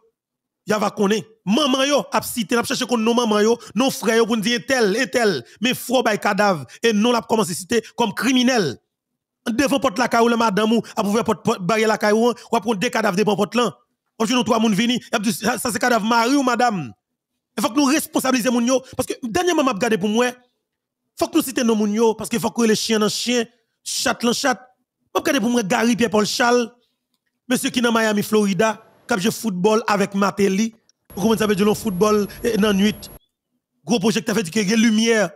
ya va connaître. Maman yo, a cité, n'a cherché qu'on nos maman yo, nos frères yo, pour dire tel et tel, mais fro le cadavre, et non l'a commencé citer comme criminel. Devant porte la caillou, la madame ou, a pouvoir porte barrière la caillou, ou a prendre des cadavres devant porte là. Aujourd'hui nous trois moun vini, ça c'est cadavre mari ou madame. Il faut que nous responsabiliser les yo, parce que dernièrement m'a regardé pour moi, faut que nous citer nos mounio parce qu'il faut que les chiens dans chien, chat dans chat. Pas regarder pour moi Gary Pierre Paul Charles, monsieur qui est dans Miami Florida, cap je football avec Matéli. Comment ça veut dire le football eh, dans nuit. Gros projet a fait du que lumière.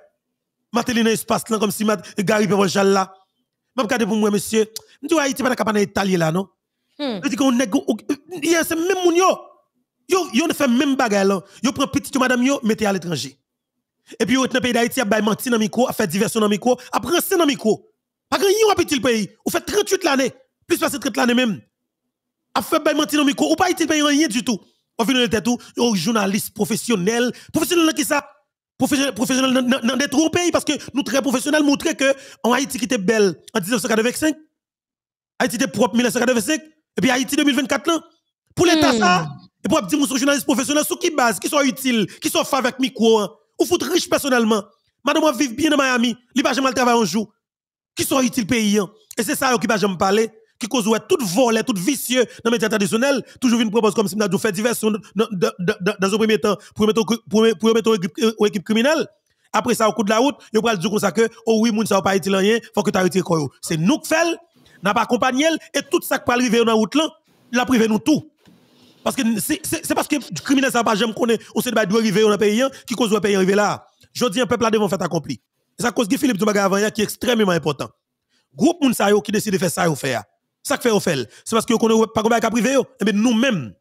Matéli dans l'espace, comme si Gary Pierre Paul Charles là. Pas regarder pour moi monsieur, me dis Haïti pas capable d'être là non. Hmm. Je dis qu'on est c'est même mounio. Yo, yo ne fait même bagarre Yo prend petit madame yo mettez à l'étranger. Et puis, le pays d'Haïti, a menti dans le micro, a fait diversion dans le micro, a princer dans le micro. Pas grand yon petit le pays. Vous fait 38 l'année, plus passer 30 l'année même. A fait menti dans le micro, ou pas été pays rien du tout. On vient de tout, un journaliste professionnel, professionnel qui ça? Professionnel dans des pays, parce que nous très professionnels montrons que en Haïti qui était belle en 1985, Haïti était propre en 1985, et puis Haïti 2024 là. Pour l'État hmm. ça, et pour dire que journaliste professionnel, Sous qui base, qui sont utiles, qui sont faits avec micro, hein? Ou foutre riche personnellement. Madame, vivre bien dans Miami, li pas jamais travailler un jour. Qui sont utile pays? Hein? Et c'est ça qui va jamais parler, qui cause tout volet, tout vicieux dans les médias traditionnels, toujours une propose comme si nous fait diversion dans un premier temps pour mettre pour mettre une euh, équipe criminelle. Après ça, au coup de la route, il va dire comme ça que, oh oui, ne ça pas utile rien, faut que tu arrêtes quoi. C'est nous qui faisons, n'a pas accompagné, et tout ça qui peut arriver dans la route là, la privé nous tout. Parce que c'est parce que le criminel ça pas jamais connaît, on sait de doit arriver dans pays hein, qui cause le pays arriver là. Je dis un peuple là devant fait accompli. C'est à cause que Philippe Doumaga avant qui est extrêmement important. Groupe moun qui décide de faire ça yo faire. Hein. Ça qui fait au C'est parce que connaît pas combat ka privé yo. Et eh nous-mêmes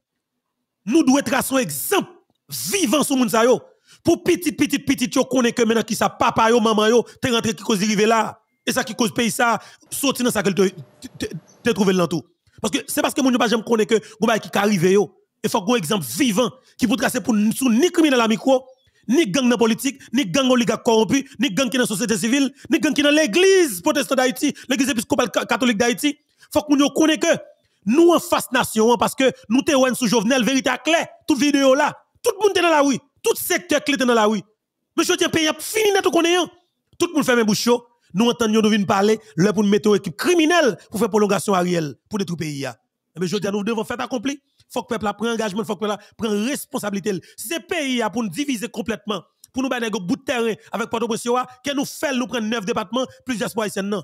nous devons tracer un exemple vivant sur moun Pour petit petit petit tu connais que maintenant qui sa papa yo maman yo t'es rentré qui cause arriver là. Et ça qui cause pays ça sortir dans ça que te trouver dans tout. Parce que c'est parce que mon pas jamais connaît que gens qui arrivé yo. Il faut un exemple vivant qui peut tracer pour nous ni criminel à micro, ni gang dans politique, ni gang oligarque corrompu, ni gang qui dans société civile, ni gang qui dans l'église protestante d'Haïti, l'église épiscopale catholique d'Haïti. Faut que nous connaît que nous en face nation hein, parce que nous te sous Jovenel vérité claire, toute vidéo là, tout le monde est dans la rue, tout secteur clé dans la rue. Monsieur tiens pays fini dans tout hein. Tout le monde ferme mes bouchons. Nous entendions nous venir parler, là pour nous mettre équipe criminelle pour faire prolongation Riel, pour détruire le pays. Mais eh je dis nous devons faire accompli. Faut que le peuple prenne engagement, faut que le peuple prenne responsabilité. Si ce pays pour nous diviser complètement, pour nous mettre un bout de terrain avec port au que nous faisons, nous prendre neuf départements, plus d'espoir ici, non.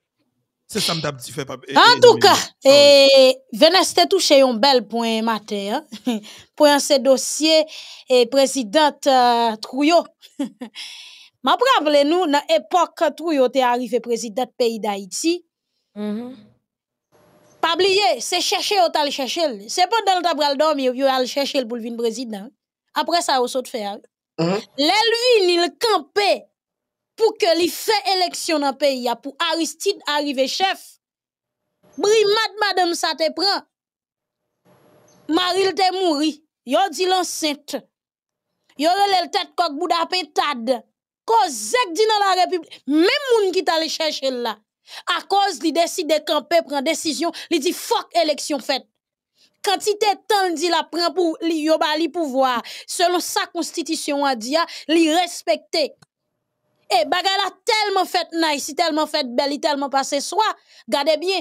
C'est En tout cas, oh. Ah touche touché un bel point matin. Hein. Pour point ce dossier, et présidente euh, Trouillot. Ma preuve, nous, dans l'époque Trouillot était arrivé président pays d'Haïti, mm-hmm. pas oublier, c'est chercher ou tal chercher. C'est pas dans le temps où il y a le chercher pour le président. Après ça, mm-hmm. il y a le faire. il pour que les fait élection dans le pays, pour Aristide arriver chef. Brimade, madame ça te prend. Maril te mouri. Yo dit l'enceinte. Yo la tête coq bouda pétade, Kozek dit dans la République. Même moun qui t'allait chercher là. À cause li décide de camper, prend décision, li dit fuck élection faite. Quantité temps dit la prend pour li yo li pouvoir. Selon sa constitution a dit, ah, li respecter. Et eh, bagay la tellement fait nice, tellement fait belle, tellement passé soi. Gardez bien,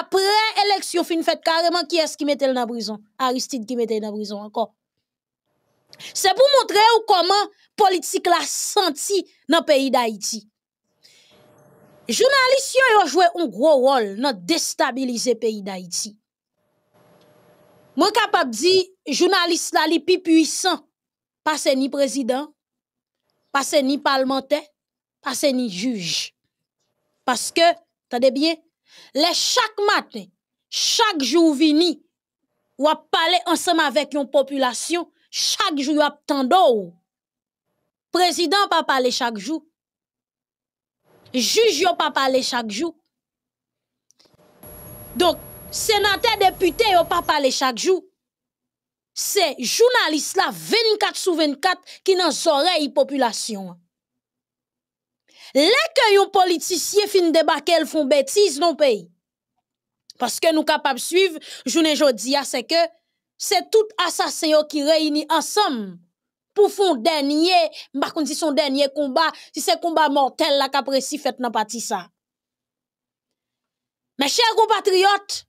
après élection fin fait carrément qui est-ce qui mettait dans la prison? Aristide qui mettait dans la prison encore. C'est pour montrer ou comment politique la senti dans le pays d'Haïti. Journalistes ont joué un gros rôle dans déstabiliser le pays d'Haïti. Moi capable dit journaliste la li plus puissant pas ni président, pas ni parlementaire, passer ni juge. Parce que, tade bien, les chaque matin, chaque jour vini, ou à parler ensemble avec une population, chaque jour ap tando. Président pas parler chaque jour. Juge yo pas parler chaque jour. Donc, sénateur député yo pas chaque jour. C'est journaliste là 24 sur 24 qui dans oreille population. Les que les politiciens fin de elles font dans le pays. Parce que nous capables suivre, journée à c'est que c'est tout assassin qui réunit ensemble pour font dernier, par bah, son dernier combat, si c'est combat mortel, la caprice fait n'a pas ça. Mes chers compatriotes,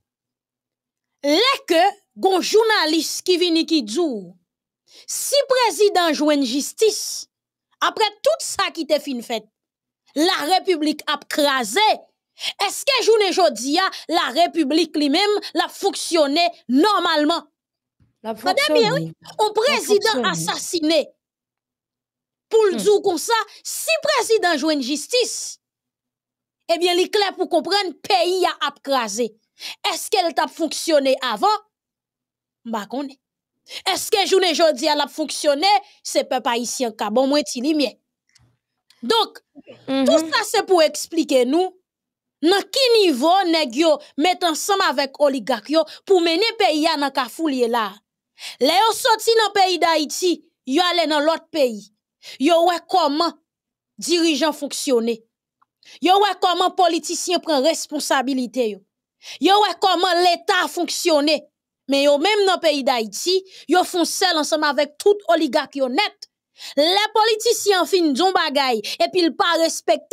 les que gon journalistes qui viennent qui dit, si président joue justice, après tout ça qui te fin fait, la République a crasé. Est-ce que journée jodia la République lui-même l'a fonctionné normalement la bien, président assassiné pour le hmm. dire comme ça, si président joue une justice, eh bien, il est clair pour comprendre, pays a abcrasé. Est-ce qu'elle t'a fonctionné avant? Bah, qu'on est. ce que journée elle a fonctionné? C'est peuple haïtien ka bon moins mieux. Donc, mhm. tout ça c'est pour expliquer nous dans quel niveau nèg met ensemble avec oligarque pour mener pays à nan là. Les yo sorti dans pays d'Haïti, yo allé dans l'autre pays. Yo ouais comment dirigeants fonctionner. Yo ouais comment politiciens prennent responsabilité yo. Yo comment l'état fonctionne. Mais yo même dans pays d'Haïti, yo font seul ensemble avec tout oligarque net les politiciens finissent on choses et puis ils pas respectent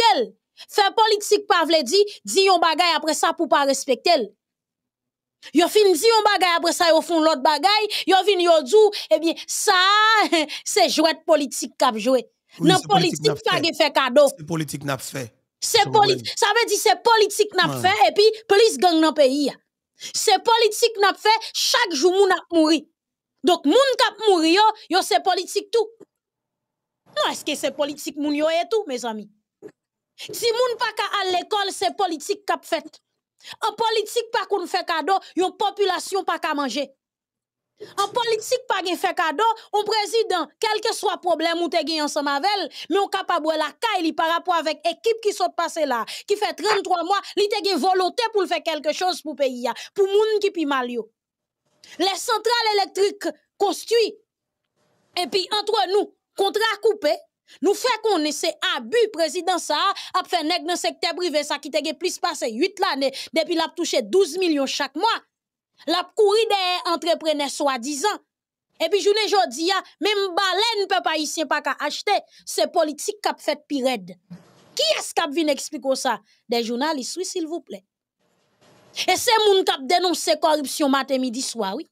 Fait politique pas dire dit, dit on bagaille après ça pour pas respecter Ils fin di on bagaille après ça ils font l'autre chose. Ils finissent yo dou eh bien ça c'est jouet politique kap joué. non politique pa fait cadeau. C'est politique n'a fait. C'est politique, ça veut dire c'est politique n'a fait et puis plus dans le pays. C'est politique n'a fait chaque jour moun a mouri. Donc moun kap mouri mourent, yo c'est politique tout. Non, eske se politik moun yo etou, me zami. Si moun pa ka al lekol, se politik kap fet. An politik pa kon fè kado, yon populasyon pa ka manje. An politik pa gen fè kado, on prezident, kelke swa problem moun te gen yon samavell, moun kap abwe la ka, li parapwa vek ekip ki sot pase la, ki fè 33 mwa, li te gen volote pou l fè kelke chos pou peyi ya, pou moun ki pi mal yo. Le sentral elektrik konstui, epi antre nou, contrat coupé. Nous fait qu'on essaie abus président ça a fait nèg dans secteur privé ça qui t'a plus passé 8 l'année depuis a touché 12 millions chaque mois. L'a couru des entrepreneurs soi-disant. Et puis vous jodi dis, même baleine peut pas ici pas qu'à acheter, ces politique qui a fait pire Qui est-ce qui a venir expliquer ça des journalistes s'il vous plaît. Et c'est monde qui a dénoncé corruption matin midi soir oui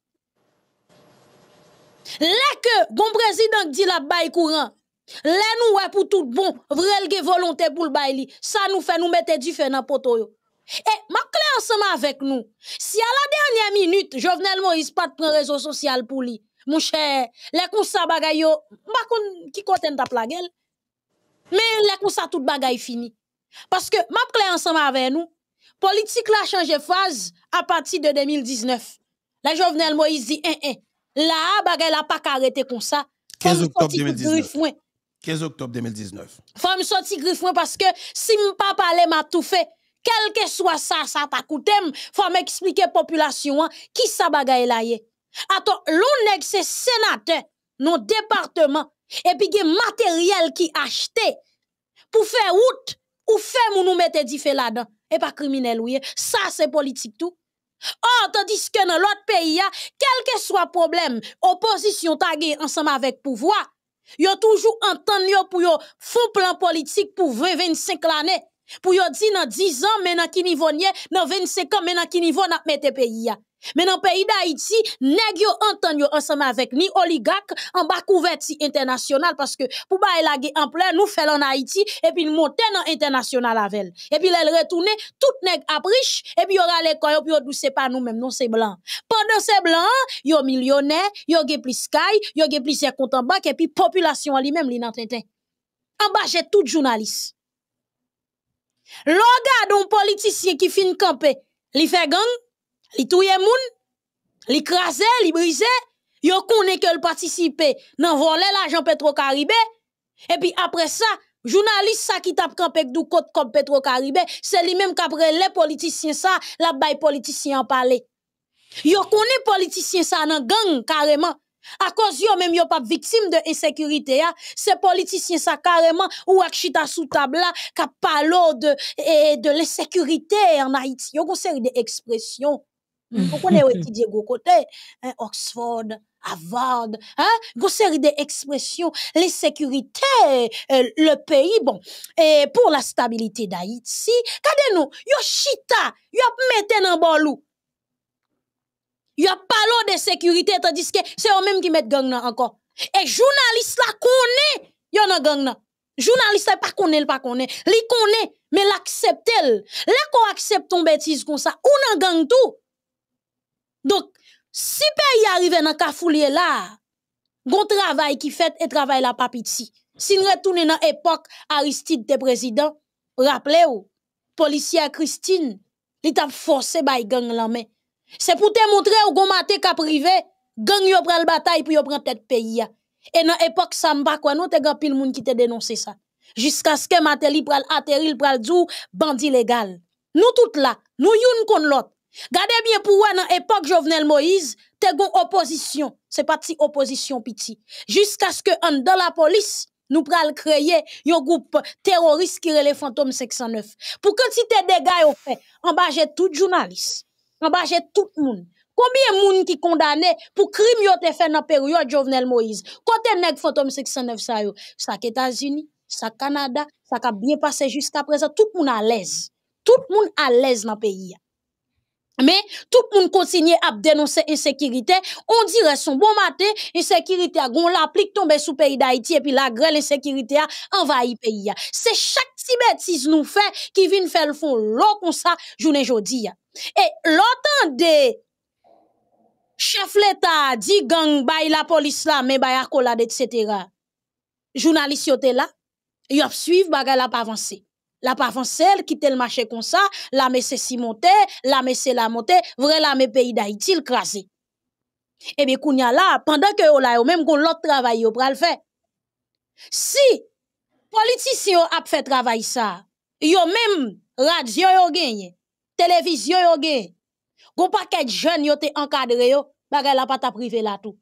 que que bon président dit la bay courant, là nou wè pour tout bon, vrai ge volonté pou le bay li, sa nou fè nou mette feu dans nan poto yo. Et eh, ma clé ensemble avec nous, si à la dernière minute, Jovenel Moïse pat pren rezo social pou li, mon cher. lè kon sa bagay yo, ma kon ki konten tap la Mais Mais sa tout bagay fini. Parce que ma clé ensemble avec nous, politique la change phase à partir de 2019. La Jovenel Moïse dit « hein, hein ». La a la qu'à karete comme ça. 15 octobre 2019. 15 octobre 2019. Fom griffon parce que si m parle pale ma vais que soit ça ça hein, ça, pa koutem, fom eksplike populasyon Il faut sa à la ye. Aton, loun neg se et non et puis gen matériels qui achete, pour faire route ou faire moun nous mette di là-dedans. dan, Et pas criminel, oui. Ça, c'est politique, tout. Or, tandis que dans l'autre pays, hein, quel que soit problème, opposition est ensemble avec pouvoir, yo toujours entendu pour yo un plan politique pour 25 ans, Pour yo dire dans 10 ans, maintenant dans qui niveau dans 25 ans, maintenant qui niveau mette pays. Hein. Mais dans le pays d'Haïti, nèg yo ont yo ensemble avec ni oligarques, en bas de couverture internationale, parce que pour pas la en plein nous faisons en Haïti et puis nous montons dans international avec Et puis elle retourner tout nèg sont riche et puis à l'école puis nous c'est pas nous même non c'est blanc. Pendant ces blancs, yo millionnaire, yo gen plus sky, yo gen plus compte en banque et puis population li même li nan tintin. En bas j'ai tout journaliste. L'organe d'un politicien qui fin camper, li fait gang li touye moun, li krasé, li brisé, yo konnen que e le participer nan voler l'argent Petro-Caribé et puis après ça journaliste ça qui tape campé du côté comme Petro-Caribé, c'est lui même qu'après les politiciens ça, la politiciens politiciens en parler. Yo konnen politiciens, ça nan gang carrément. À cause yo même yo pas victime de insécurité ces politiciens ça carrément ou chita sous table qui de e, e, de l'insécurité en Haïti. Yo une série on connaissez étudier Diego côté, hein, Oxford, Harvard, hein, une série d'expressions, les sécurités, euh, le pays, bon, et pour la stabilité d'Haïti, regardez nous, yo chita, yo mette nan bon Yo parlé de sécurité, tandis que c'est eux-mêmes qui mettent gang encore. Et journaliste la connaît, yo nan gang nan. Journaliste pas connaît, pas connaît, li connaît, mais l'accepte. Là qu'on accepte ton bêtise comme ça, on nan gang tout. Donc, si pays arrive dans kafoulier là, gon travail qui fait et travail la papiti. Si nous retournons dans l'époque Aristide de président, rappelez-vous, policier Christine, li t'a forcé bay gang la main. C'est pour te montrer ou gon maté ka privé, gang yo pral bataille pour yo prend tête pays Et dans l'époque ça m'pa quoi Nous te grand pile moun qui te dénoncé ça. Jusqu'à ce que Mateli pral atterrir pral dou bandit légal. Nous toutes là, nous youn kon l'autre. Gardez bien pour vous, l'époque Époque Jovenel Moïse, te gon opposition, c'est parti opposition piti. ce que en dans la police, nous pral un un terroriste terroriste qui relève Fantôme 609. Pour Pou dégâts gars fait, fe, j'ai tout jounalist, ambaje tout moun. Combien pour qui pour pour crime yo te dans la période Jovenel Moïse? Kote neg Fantôme 609 sa États-Unis, ça, Unis, sa ça sa ka bien passé jusqu'à présent. tout le monde à l'aise. Tout le monde à l'aise dans le pays. Mais tout monde continue à dénoncer l'insécurité. on dirait son bon matin, l'insécurité a gon la plik tombe sous pays d'Haïti et puis la grel l'insécurité a pays. C'est a. Se chak nous nous qui vient ki vin le fon comme ça sa jounen jodi Et Et de chef l'Etat di gang bay la police la, men bay etc. Journaliste yote la, yop suiv bagay la pa avancé la pa avancel, quitter le marché comme ça, la messe si monte, la messe la monté, vrai la pays d'Haïti le crasé. Eh bien, kounya là, pendant que yo la yo même kon l'autre travail yo pral fait. Si politiciens ap fait travail ça, yo même radio yo télévision yo gagne. Gon paquet jeune yo te encadré yo, bagay la pas ta privé la tout.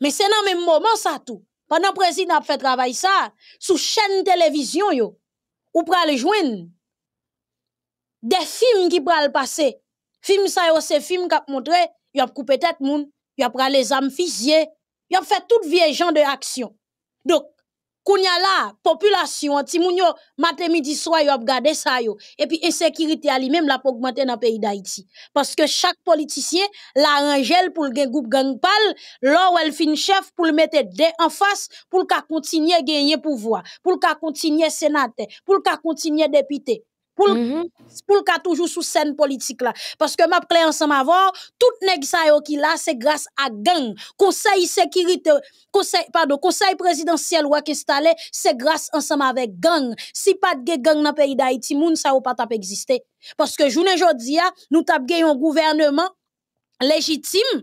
Mais c'est dans même moment ça tout. Pendant que le président a fait travail ça, sous chaîne télévision yo, ou pral joindre des films qui pral passer. Films, ça yo films film a montré, y a coupé tête moun, y a pral les âmes fusillées, y a fait toute vieille genre de action. Donc Kounya la, population, ti moun yo, matin midi soir yo ap gade sa yo. Et puis insécurité elle même la augmenter dans le pays d'Haïti. Parce que chaque politicien la rangel pour le gen groupe gang pal, fin chef pour le mettre en face, pour le continue à gagner pouvoir, pour le ka continuer sénateur, pour le ka continuer député. Mm-hmm. Pour, le cas toujours sous scène politique là. Parce que m'a clé ensemble avoir tout nèg sa qui là, c'est grâce à gang. Conseil sécurité, conseil, pardon, conseil présidentiel ou installé, c'est grâce ensemble avec gang. Si pas de gang dans le pays d'Haïti, moun ça ou pas existé. exister. Parce que journée jodi nous t'a un gouvernement légitime.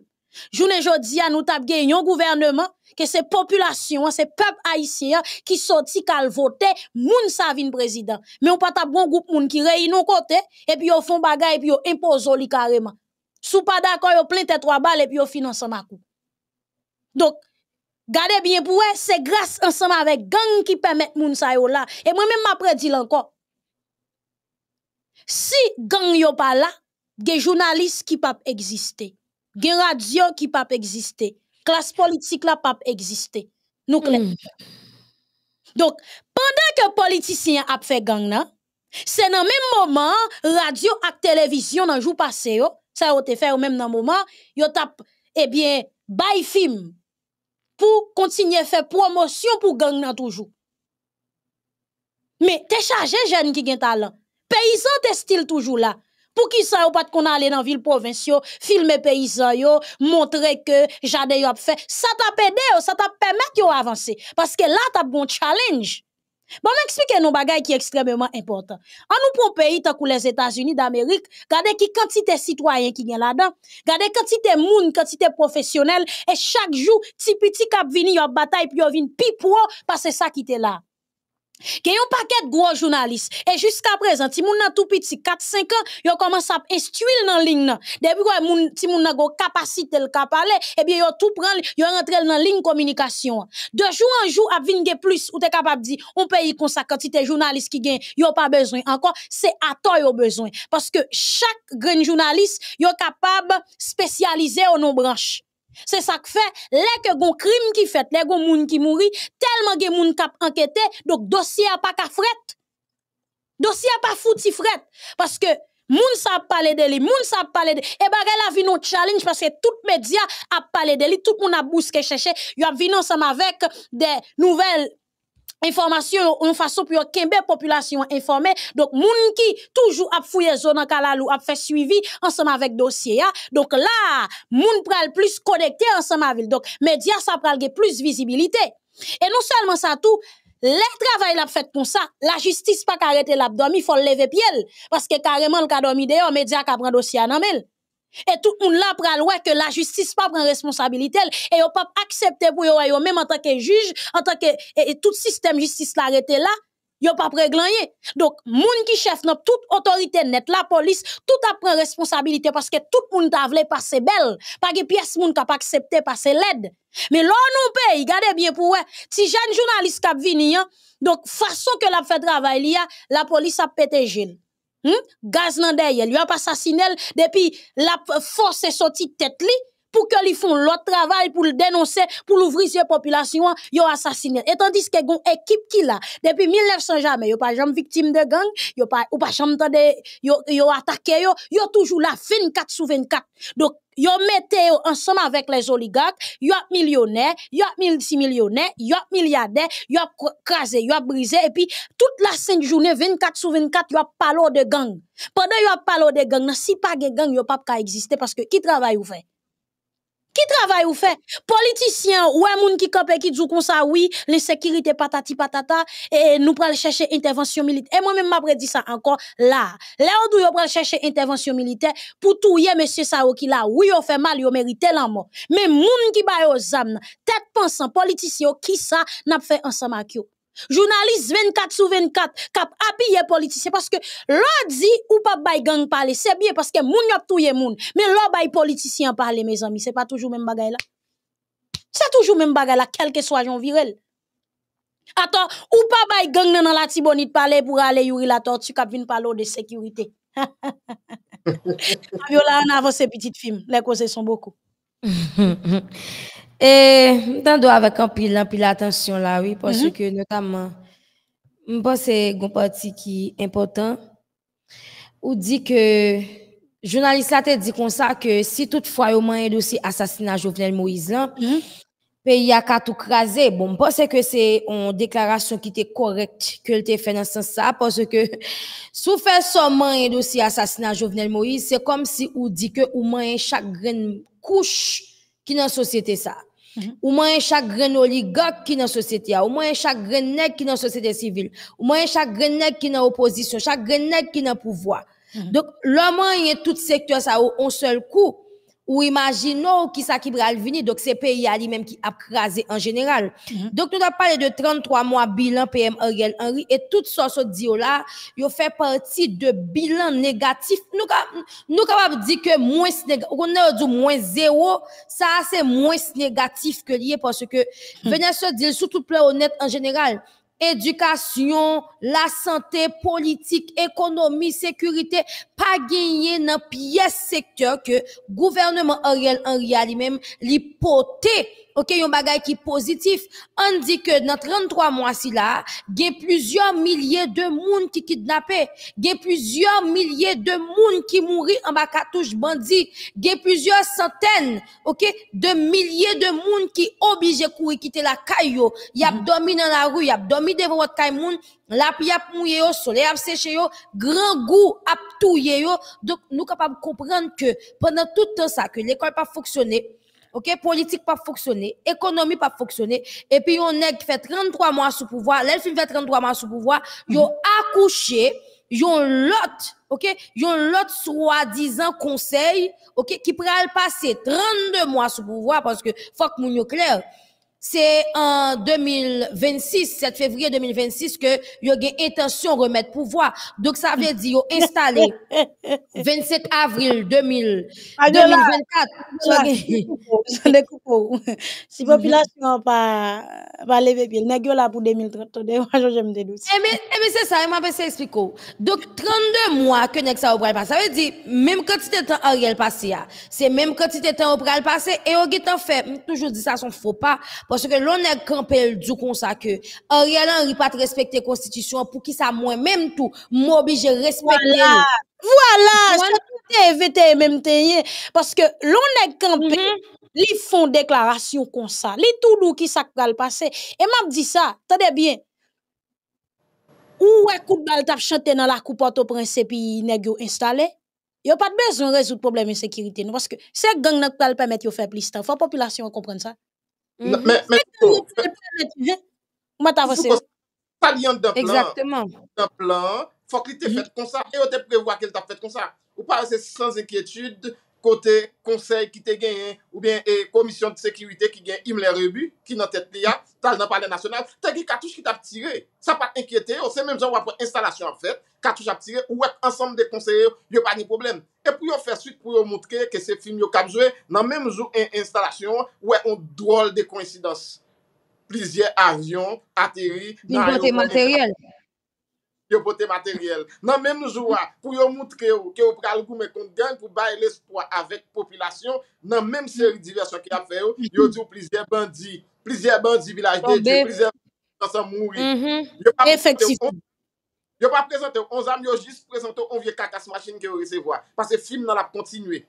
Journée jodi nous t'a un gouvernement que ces populations, c'est peuple haïtien qui sorti qu'al voter moun sa vin président. Mais on pas ta bon groupe moun qui réunit côté et puis yo font bagay et puis yo impose li carrément. Sou pas d'accord yo plein tête trois balles et puis yo finance ma coup. Donc gardez bien pour c'est grâce ensemble avec gang qui permet moun sa yo là et moi même après dit encore. Si gang yo pas là, des journalistes qui pas exister, des radios qui pas exister classe politique là pas existé. Nous hmm. Donc, pendant que politicien a fait gang c'est dans même moment radio et télévision dans jour passé ça a été fait au même moment, yo tap eh bien by film pour continuer à faire promotion pour gang toujours. Mais t'es chargé jeune qui gen talent. Paysan t'es style toujours là. Pour qui ça, ou pas qu'on aller dans ville provinciaux, filmer paysans, yo, montrer que jardin fait. Ça t'a ça t'a permis yo avancer. Parce que là, t'as bon challenge. Bon, m'expliquez nos bagailles qui est extrêmement important. En nous pour pays tant que les États-Unis d'Amérique, gardez qui quantité citoyen qui vient là-dedans, gardez quantité moun, quantité professionnel et chaque jour, petit petit cap vini yon bataille puis y'a vin pi pour parce que ça qui était là. Il y a un paquet de gros journalistes. Et jusqu'à présent, si les gens tout petit, 4-5 ans, ils ont commencé à instruire dans la ligne. Depuis que les gens ont une capacité de parler, eh bien, ils ont tout pris, ils ont dans la ligne de communication. De jour en jour, ils ont plus, ou t'es capable de dire, on paye comme ça, quand tu journaliste qui gagne, ils pas besoin. Encore, c'est à toi, ils besoin. Parce que chaque grand journaliste, ils sont capable de spécialiser en nos branches. C'est ça que fait, les que gon crime qui fait, les gens qui meurent tellement gens qui ont enquêté donc dossier n'a pas ka le Dossier n'a pas fouti fret. Parce que, les gens pas de lui moun sa pas de li. Eh Et ben, elle la vie notre challenge, parce que tout média a parlé de lui tout monde a bousqué chercher, ils a vu ensemble avec des nouvelles information une façon pou yon population population donc donc moun ki toujours fouillé fouye zone an kalalou a fait suivi ensemble avec dossier ya. Hein. donc là moun pral plus ensemble ensemble avec donc media ça pral ge plus visibilité et non seulement ça tout les travail la fait comme ça la justice pas karete l'abdomen, il faut lever pied piel. que carrément le ka dormi deyo, media ka prend dossier à amel. Et tout le monde là pral ouais que la justice pas prend responsabilité et yo pas accepter pour yo, yo même en tant que juge, en tant que et, tout système justice arrêté là, yo pas préglané. Donc moun qui chef toute autorité net, la police, tout a prend responsabilité parce que tout le monde t'a voulu passer belle, pas que pièce moun pas accepter passer l'aide. Mais là nous pays, regardez bien pour ouais, si jeune journaliste qui vini hein, donc façon que l'a fait travail la police a pété jeune Hmm? Gaz nan a pas ap assassiné, Depuis la force de tête li, pour que ils font leur travail pour le dénoncer, pour l'ouvrir sur la population, ils ont assassiné. Et tandis que une équipe qui là, depuis 1900 jamais, a pas jamais victime de gang, ils pas, ou pas jamais y ont attaqué, y toujours là, 24 sur 24. Donc, Yo mette yo ensemble avec les oligarques, yo millionnaires, yo multimillionnaires, yo milliardaires, yo crasé, yo brisé, et puis toute la sainte journée, 24 sur 24, yo parlé de gang. Pendant yo parlé de gang, si pas de gang, yo pas ka exister parce que qui travaille ou fait? Qui travaille ou fait Politicien ou un moun ki et qui djou comme ça, oui, l'insécurité patati patata, et nous pral chercher intervention militaire. Et moi-même, ma di ça encore, là. où ou dou yo pral chèche intervention militaire, pou tout, Monsieur mèche sa ou ki la, oui yo fait mal, yo mérite Mais mort. Mais moun ki bayo zam tête pensant Tête politisyen ki sa nap pas fait un Journaliste 24 sur 24 cap les politiciens parce que l'on dit ou pas bay gang parler c'est bien parce que moun y a touye moun mais l'on bay politicien parler mes amis c'est pas toujours même bagaille là c'est toujours même bagay là quel que soit Jean Virel Attends ou pas bay gang nan la tibonite parler pour aller yuri la tortue cap vinn parler de sécurité Fabiola on avance petites films les causes sont beaucoup et dans dois avec un pile un pile attention là oui parce mm-hmm. que notamment je pense que c'est parti qui est important ou dit que journaliste a dit comme ça que si toutefois il y a un dossier assassinat Jovenel Moïse là mm-hmm pays a qu'à tout craser. Bon, je pense que c'est une déclaration qui était correcte que le fait dans ce sens-là, parce que sous fait seulement un dossier assassinat Jovenel Moïse, c'est comme si on dit que on moins chaque graine couche qui dans la société ça. Mm-hmm. Ou moins chaque grain oligarque qui dans la société, au moins chaque grain qui dans la société civile, ou moins chaque grain nègre qui dans l'opposition, chaque grain nègre qui dans le pouvoir. Mm-hmm. Donc, le Donc, y a tout secteur ça au un seul coup ou imaginons qui ça qui va Donc, c'est pays à lui-même qui a crasé en général. Mhm. Donc, nous avons parlé de 33 mois bilan PM Ariel Henry et toute sorte de là, il fait partie de bilan négatif. Nous, nous capables dire que moins, on a du moins zéro, ça, c'est moins négatif que lié parce que, mhm. venez se dire, surtout plus honnête en général, éducation, la santé, politique, économie, sécurité, pas gagné dans pièce secteur que gouvernement Ariel Henry lui-même l'hypothèque OK, yon bagay qui positif. On dit que dans 33 mois si là, a plusieurs milliers de monde qui kidnappé, a plusieurs milliers de monde qui mourit en bas cartouche bandit, plusieurs centaines, OK, de milliers de monde qui obligé courir quitter la caillou, y a mm-hmm. dormi dans la rue, y a dormi devant votre caille moun, la pluie a yo, soleil a séché yo, grand goût a tout, yo. Donc nous de comprendre que pendant tout temps ça que l'école pas fonctionné, OK, politique pas fonctionner, économie pas fonctionner et puis on nèg fait 33 mois sous pouvoir, l'elle fait 33 mois sous pouvoir, yo mm -hmm. accouché, yo lot, OK, yo l'autre soi-disant conseil, OK, qui pral passer 32 mois sous pouvoir parce que faut que moun yo clair c'est en 2026, 7 février 2026, que y a une intention de remettre pouvoir. Donc, ça veut dire, yo installé 27 avril 2000, ah, Si 2024. Mhm. Si population pas, pas lever pied, n'est là pour 2030, j'aime des douces. Eh, eh, mais, c'est ça, je vais Donc, 32 mois que vous ça eu pas. Ça veut dire, même quantité de en Ariel passé, ah, c'est même quantité de temps au passé, et au temps fait, toujours dit ça, son faux pas. Parce que l'on est campé du comme ça que Ariel Henry pas respecter constitution pour qui ça moi même tout m'oblige respecter. Voilà. Voilà, ça VT même parce que l'on est campé mm-hmm. Ils font déclaration comme ça. ils tout doux qui ça va le passer. Et m'a dit ça, tenez bien. Où est ce que balle chanté dans la coupe Port-au-Prince puis nèg yo installé? Il n'y a pas besoin de résoudre le problème de sécurité. Parce que c'est gang qui va permettre de faire plus de temps. Faut la population comprendre ça. mwen ta vose pa liyon de plan fok li te fet kon sa e yo te prewa ke li ta fet kon sa ou pa se san zekietude Kote konsey ki te genyen ou bien e komisyon de sekirite ki gen Yimler Rebu ki nan tet li ya, tal nan pale nasyonal, te gen katouche ki te ap tire. Sa pa enkyete, ou se menm zon wapwen instalasyon ap fet, katouche ap tire, ou wèk ansam de konseyer, yo pa ni problem. E pou yo fè suite pou yo moutke ke se film yo kabzwe nan menm zon en instalasyon, wèk ou drôle de kouinsidans. Plizye avyon, ateri, nariokon, nariokon, nariokon. yo pote materyel. Nan men nou zwa pou yo moutre yo, ki yo pral goume kont gen, pou baye l'espoi avèk popilasyon, nan men seri diversyon ki ap fè yo, yo di yo plizye bandi plizye bandi vilaj de diyo, plizye bandi san san moui. Yo pa prezante yo, on zan yo jis prezante yo, on vie kakas machine ki yo resevoa. Pase film nan ap kontinue.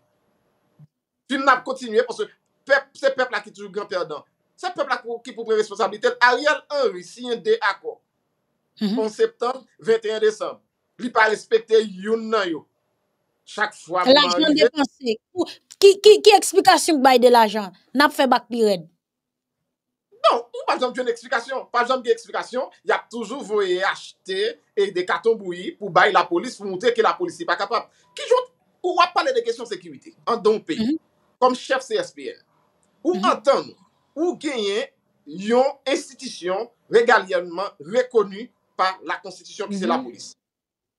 Film nan ap kontinue, pase pep la ki toujou gran perdant. Se pep la ki pou pre responsabilite, Ariel Henry sign de akor. 11 mhm. septembre, 21 décembre. Li pa respecte yon nan yo. Chak fwa man. La jman de fansi. Ki eksplikasyon bay de la jman? Nap fe bak pirend? Non, ou pa jman diyon eksplikasyon. Pa jman diyon eksplikasyon, ya toujou voye achete e de katon bouye pou bay la polis pou mouten ke la polis si pa kapap. Ki jwant pou wap pale de kesyon sekwiti an don peyi, kom mhm. chef CSPN, ou anten mhm. ou genyen yon institisyon regalienman, rekonu, pa la konstitisyon ki se la mhm. polis.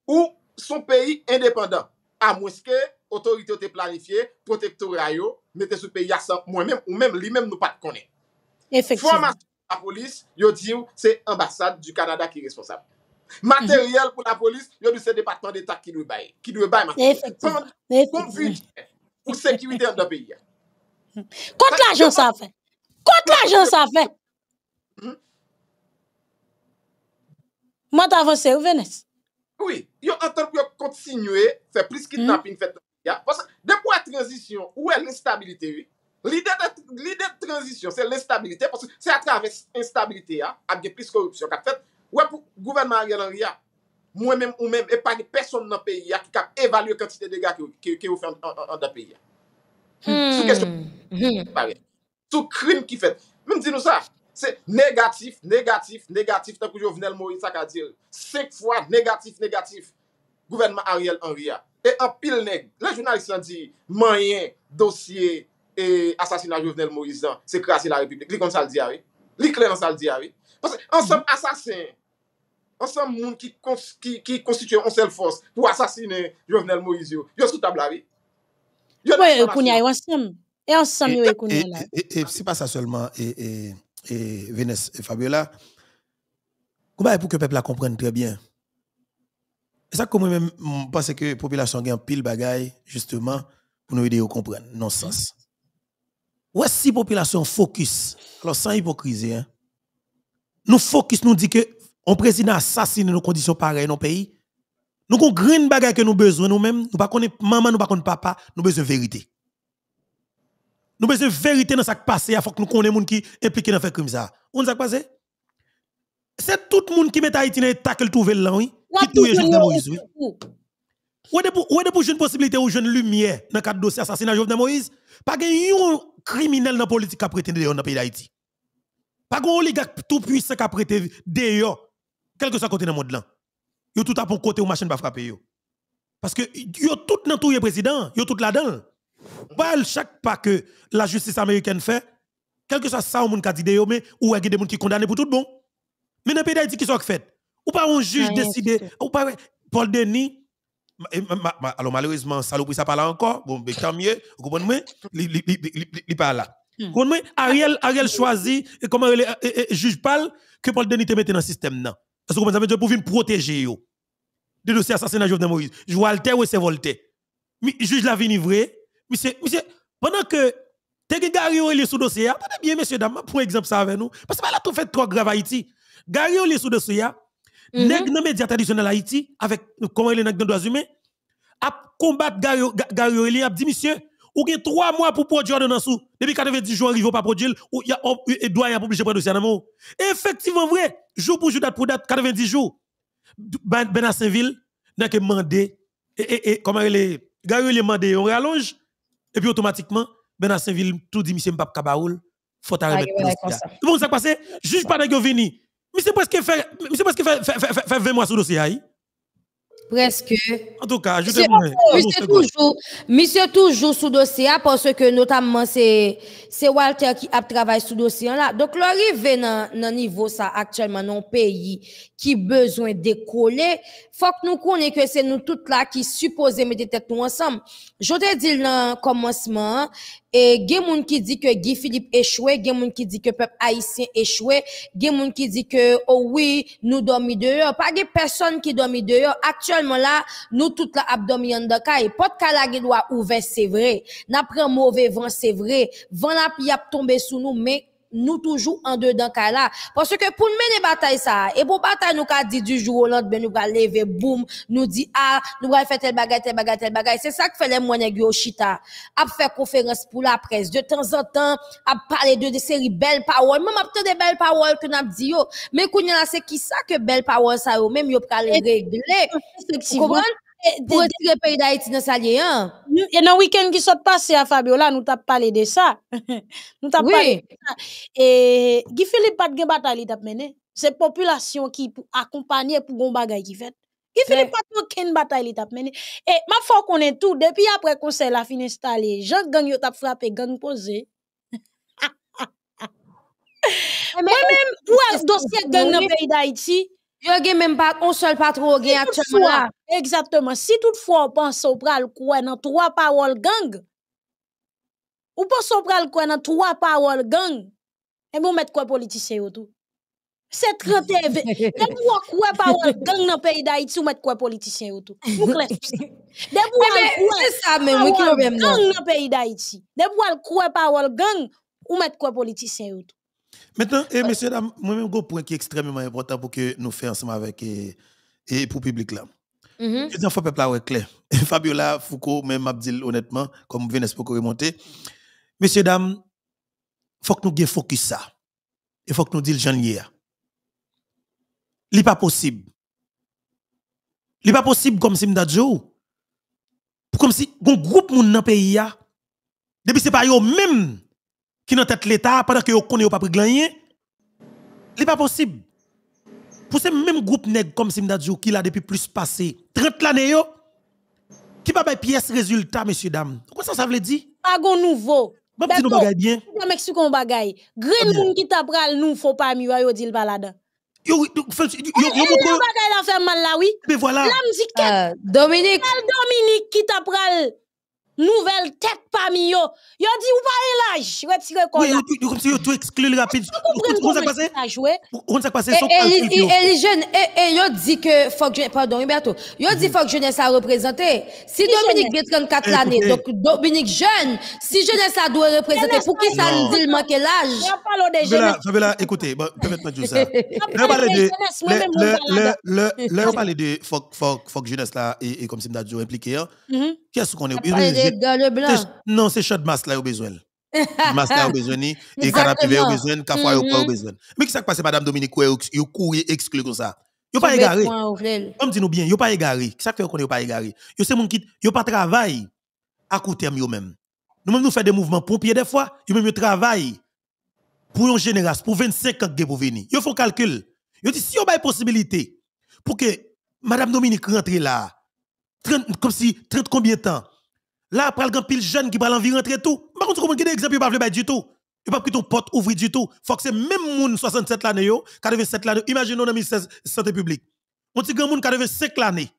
Ou son peyi independant. A mweske, otorite ote planifiye, protektori a yo, mette sou peyi a sa mwen menm, ou menm li menm nou pat konen. Fon mas la polis, yo diyo, se ambasade du Kanada ki responsable. Materyel pou la polis, yo diyo se departement d'etat ki nou e baye. Ki nou e baye, ma konen. Pond konvi diyo, pou sekiwite an do peyi. Kont l'ajon sa fè? Kont l'ajon sa fè? Hmm? Mwen ta avanse ou vènes? Oui, yo antan pou yo kontsinywe Fè plis ki tapin fète Dèm wè transition, wè l'instabilite L'idé de transition Sè l'instabilite Sè a travesse l'instabilite Fèt wè pou gouvenman Mwen mèm ou mèm Epari person nan peyi Evaluè kantite de gà ki wè fè Sè kèsyon Sè krim ki fè Mèm di nou sa c'est négatif, négatif, négatif. Tant que Jovenel Moïse, a dit. Cinq fois négatif, négatif. Gouvernement Ariel Henry. Et en pile nègre. Les journalistes ont dit, moyen, dossier, et assassinat Jovenel Moïse, hein, c'est crasser la République. Li kon ça dit, oui. l'a clair ça dit, Parce que ensemble assassin, ensemble monde qui, qui, qui constitue une seule force pour assassiner Jovenel Moïse, yo, yo sous table, oui. Yo, yo, ensemble. Et ensemble, là. Et c'est pas ça seulement, et et Vénès et Fabiola, comment pour que le peuple la comprenne très bien C'est ça que moi-même, je pense que la population a un pile bagaille, justement, pour nous aider à comprendre, non sens. Ou est si la population focus, alors sans hypocrisie, hein? nous focus, nous dit que on président assassine nos conditions pareilles dans le pays, nous avons une grande bagaille que nous besoin nous-mêmes, nous ne connaissons pas maman, nous ne connaissons pas papa, nous besoin de vérité. Nous besoin une vérité dans ce qui passe. Il faut que nous connaissions les gens qui sont impliqués dans ce crime. Ça. On ne passé. C'est tout le monde qui met Haïti dans l'état qu'elle trouve là, oui. Qui est Jovenel Moïse, oui. Ou est-ce pour une possibilité ou une lumière dans le cadre dossier assassinat Jovenel Moïse? Pas de criminel dans la politique qui a prêté dans le pays d'Haïti. Pas de oligarque tout puissant qui a prêté dehors, quel que soit côté dans le monde Vous Yo tout à pour côté ou machine pas frapper Parce que yo tout dans tout le président, yo tout là-dedans pas chaque pas que la justice américaine fait, quel que soit ça, on a dit, mais ou il y a des gens qui condamnés pour tout bon. Mais dans a pays d'Haïti, qui sont fait Ou pas un juge décidé, ou pas Paul Denis, eh, alors malheureusement, Salopri, ça parle encore, bon, mais tant mieux, vous comprenez, il parle là. Hmm. Ariel, Ariel choisit, comment le eh, eh, juge parle, que Paul Denis te mette dans le système. Parce que vous comprenez, pour venir protéger De dossier assassinat Jovenel Moïse. Je vois Alter ou c'est Voltaire. juge la vie vrai monsieur, monsieur, pendant que T'es Gary Oli sous dossier. Attendez hein, bien, monsieur, dames, pour exemple ça avec nous. Parce que là, tout fait trop grave Haïti. Gary Oli sous dossier. Mm -hmm. médias traditionnels Haïti, avec comment il est dans droits humains, a combattre Gary Oli, a dit, monsieur, ou gen trois mois pour produire ordonnance sous. Depuis 90 jours, il ne pas produire, Il y a, et doit y a publié pour dossier dans Effectivement, vrai, jour pour jour, date pour date, 90 jours, Ben, à ben saint n'a que mandé, et, et, comment il est, Gary Oli mandé, on rallonge, et puis automatiquement, ben Saint-Ville tout dit monsieur Mbappé Kabaoul, faut arrêter. Tout le monde s'est passé, juge pas de venu. Monsieur presque fait fait fait 20 mois sur dossier Presque. En tout cas, ajoutez-moi. Monsieur, toujours, c'est toujours sous dossier hein, parce que notamment c'est Walter qui a travaillé sous dossier hein, là. Donc l'arrivée dans le niveau ça actuellement dans pays qui besoin décoller, faut que nous connaissions que c'est nous toutes là qui supposons mettre tête ensemble. Je te dis dans le commencement et il y a des gens qui disent que Guy Philippe échoué, il y a des qui disent que le peuple haïtien échoué, il y a qui disent que, oh oui, nous dormons dehors. Pas de personne qui dormi dehors. Actuellement là, nous toute la abdomen en et pas de calage doit ouvert, c'est vrai. N'a un mauvais vent, c'est vrai. Vent la a tombé sous nous, mais nous toujours en dedans là parce que pour mener bataille ça et pour bataille nous qu'a dit du jour au lendemain nous va lever boum nous dit ah nous va faire telle bagaille tel bagaille tel bagaille c'est ça que fait les moines yo chita a faire conférence pour la presse de temps en temps a parler de des séries belles paroles même après des belles paroles que n'a dit yo mais qu'on là c'est qui ça que belles paroles ça yo même yo pral régler eh, pour retirer le pays d'Haïti dans sa lié. Hein? Et dans le week-end qui s'est passé à Fabiola, nous t'as parlé de ça. nous t'as parlé de ça. Et Guy fait pas de bataille t'a mené. C'est population qui accompagner pour les bagay qui fait. Guy fait pas de bataille t'a mené. Et ma foi qu'on est tout depuis après s'est la fin installé, Jean gang yo t'a frappé gang posé. Eh, Moi-même, où pour dossier gang dans le pays d'Haïti, Yo gen même pas un seul patron actuellement. exactement. Si toutefois on pense au pral quoi dans trois paroles gang, ou pense au pral quoi dans trois paroles gang, et vous mettre quoi politicien ou tout? C'est 30 TV. Dès quoi parole gang dans pays d'Haïti, vous mettre quoi politicien ou tout? Vous quoi eh ben, C'est ça même qui le gang dans pays d'Haïti. Dès quoi parole gang, vous mettre quoi politicien ou tout? Maintenant, et eh, ah. messieurs, moi-même, un point qui est extrêmement important pour que nous fassions ensemble avec et, eh, eh, pour le public là. Je mm-hmm. peuple là, ouais, clair. Fabiola Foucault, même Abdil, honnêtement, comme Vénès pour remonter. Messieurs, dames, faut que nous nous focus ça. Il faut que nous disions hier. Ce n'est pas possible. Ce n'est pas possible comme si Mdadjo. Oh. Comme si un groupe monde dans le pays, depuis ce n'est pas eux-mêmes qui dans tête l'État pendant que vous connaissez pas gagner, ce n'est pas possible. Pour ce même groupe nèg comme Simdadjou qui l'a depuis plus passé 30 ans, qui pas des pièces résultat, messieurs, dames. Comment ça, ça veut dire? Pas nouveau. Bon, petit nous bagaille bien. Je bagaille. Les qui t'a il nous, faut pas yo dit le balade. Yo, yo, yo, Mais voilà. Euh, Dominique. Dominique qui t'a nouvelle tête parmi eux. Yo dit ou pas l'âge, retire kon. Oui, comme si yo tout exclu rapide. Comment ça passé Comment ça passé Et les jeunes et yo dit que faut que pardon Roberto. Yo dit faut que jeunesse a représenter. Si Dominique est 34 l'année, donc Dominique jeune, si jeunesse a doit représenter pour qui ça nous dit manque l'âge Je parle de jeunesse. là, écoutez, permettez-moi de dire ça. On parle de le le le on parle de faut faut faut que jeunesse là et comme si nous impliqué. Hein. Mm-hmm. Qu'est-ce qu'on est le Non, c'est chaud masse là au besoin. Masse là au besoin et canapé au besoin, café mm-hmm. au besoin. Mais qu'est-ce qui passe madame Dominique ou courir exclu comme ça Yo pas égaré. Comme dit nous bien, yo pas égaré. Qu'est-ce qui fait qu'on est pas égaré Yo c'est mon qui yo pas travail à court terme yo même. Nous même nous faisons des mouvements pompiers des fois, yo même yo travail pour yon génération pour 25 ans pour venir. Yo font calcul. Yo dit si yo pas possibilité pour que madame Dominique rentre là 30, comme si 30 combien de temps Là, après, il y a pile jeune qui va l'envie rentrer tout. Par contre, comment il y a un exemple, il a pas du tout. Il a pas ton porte ouverte du tout. Il faut que c'est même moun 67 l'année, 87 l'année. Imaginez, on dans la santé publique. On dit grand moun 85 l'année.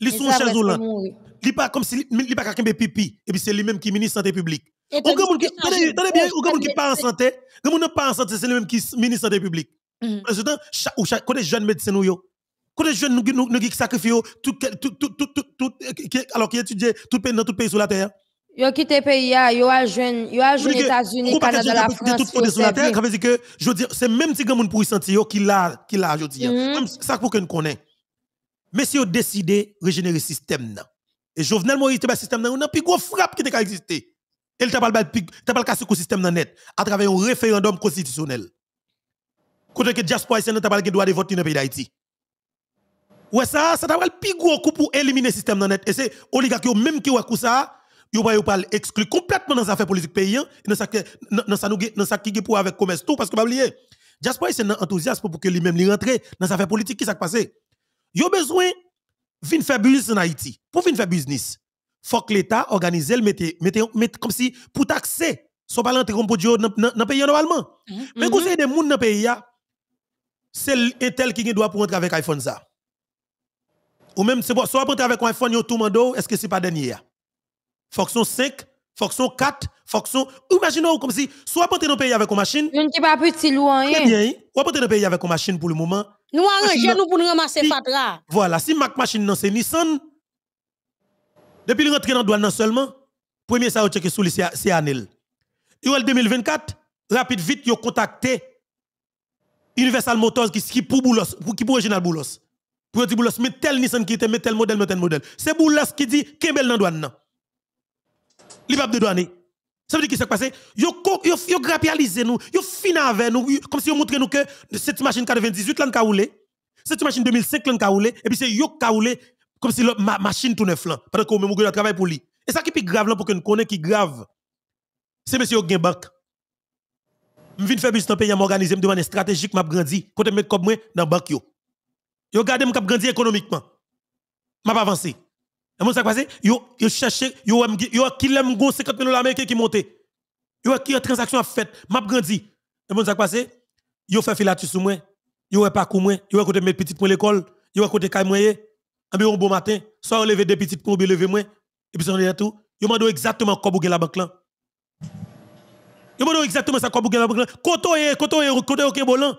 Ils sont chez ou Il pas comme si ils pas quelqu'un pipi et puis c'est lui-même qui est ministre de la santé publique. Ou grand monde, qui attendez bien, ou grand qui pas en santé, grand n'est pas en santé, c'est lui-même qui ministre de la santé publique. Mm. Parce que chaque ou chaque connaît jeune médecin nous quand les jeunes nous, nous, nous sacrifient tout, tout, tout, tout, tout, alors qu'ils étudient tout pays dans tout pays sur la terre. Yo quitté pays ils ah, yo a aux yo a aux États-Unis, Canada, la France. Tout pays sur la terre, que je dis c'est même petit grand monde pour y sentir qui l'a, qui l'a aujourd'hui. Mm-hmm. Ça pour que nous Mais si on de régénérer le système là. Et Jovenel Moïse le ben, système là, on a plus gros frappe qui était existé. et Elle t'a pas le casser le système net à travers un référendum constitutionnel. Côté que diaspora haïtienne n'a pas le droit de voter dans le pays d'Haïti. Ou ça, ça t'a le plus gros coup pour éliminer le système dans net. Et c'est oligarque même qui ouakou ça, yo pas bah, yo pas exclu complètement dans affaires politiques paysan, hein. dans sa dans sa dans sa qui pour avec commerce tout parce que pas oublié. Jasper c'est un enthousiasme pour que lui-même lui rentre dans affaires politique qui s'est passé. Yo besoin vin faire business en Haïti. Pour vin faire business, faut que l'État organise le mette comme si pour taxer son pas l'entrée comme produit dans le pays normalement. Mm-hmm. Mais quand mm-hmm. c'est des gens dans le pays, c'est tel qui doit pour entrer avec iPhone ça. Ou même, si vous apprêtez avec un iPhone, vous tout oh, est-ce que ce n'est pas dernier Fonction 5, fonction 4, fonction. Imaginez comme si, soit vous dans le pays avec une machine. Nous ne pas petit loin. Hein. Très bien, hein. ou apprêtez dans pays avec une machine pour le moment. Nous arrangeons nous pour nous ramasser fatra. Voilà, si ma machine non c'est Nissan, depuis le rentrée dans le douane seulement, premier ça, vous checkez sous c'est Anel. en 2024, rapide vite, vous contactez Universal Motors qui, qui pour Boulos, qui pour Original Boulos. Pour dire Boulos, mais tel Nissan qui était, mais tel modèle, mais tel modèle. C'est boulas qui dit, Kembel dans douane. Il va de douane. Ça veut dire qu'il s'est passé. Yo, yo, yo nous. nous, yo fini avec nous, comme si on montrait nous que cette machine 98 a kaoulé, cette machine 2005 a kaoulé, et puis c'est yo kaoulé, comme si la ma, machine tout neuf Parce pendant qu'on même travail pour lui. Et ça qui est grave là pour que nous connaissions qui grave, c'est monsieur Gain Je viens faire business dans le pays, je m'organise, je me demande stratégique, je grandi, quand je mets comme moi dans le Yo gardé kap grandi économiquement. M'a pas avancé. Et moi ça passé, yo yo cherché, yo yo qui l'aime go 50 000 dollars américains qui monté. Yo qui a transaction a fait, m'a grandi. Et moi ça passé, yo fait filature sur moi. Yo pas parcours moi, yo côté mes petites pour l'école, yo côté kay moyen. Un bon matin, soit lever des petites pour lever moi et puis on est tout. Yo m'a exactement quoi bouger la banque là. Yo m'a exactement ça quoi bouger la banque là. Koto et koto et koto et bolan.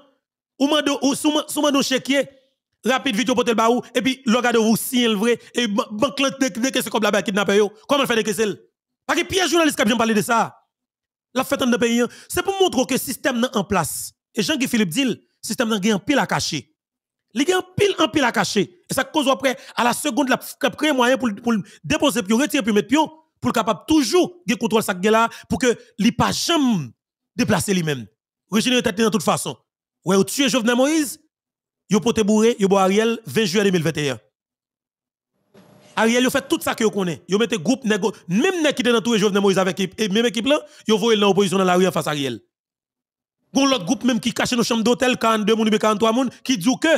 Ou m'a ou m'a souma chéquier rapide vidéo pour te baou et puis le gars de vous signe le vrai et banque de que c'est comme la kidnapper yo comment faire des là parce que piège journaliste qui a parlé de ça la fête dans pays hein, c'est pour montrer que le système est en place et Jean-Guy Philippe dit le système pas en pile à cacher il y a pile en pile à cacher et ça cause après à la seconde la créer moyen pour pour déposer puis retirer puis mettre pion pour capable toujours de contrôler ça là pour que ne pas jamais déplacer lui-même Regine tête de toute façon ouais es Jovenel Moïse yo pote bourré, yo bo Ariel 20 juillet 2021. Ariel yo fait tout ça que yo connaît. Yo mette groupe nego, même nek qui était dans tout Jovenel Moïse avec équipe et même équipe là, yo voyé l'opposition dans la rue en face à Ariel. Gon l'autre groupe même qui cache nos chambres d'hôtel 42 moun 43 moun qui dit que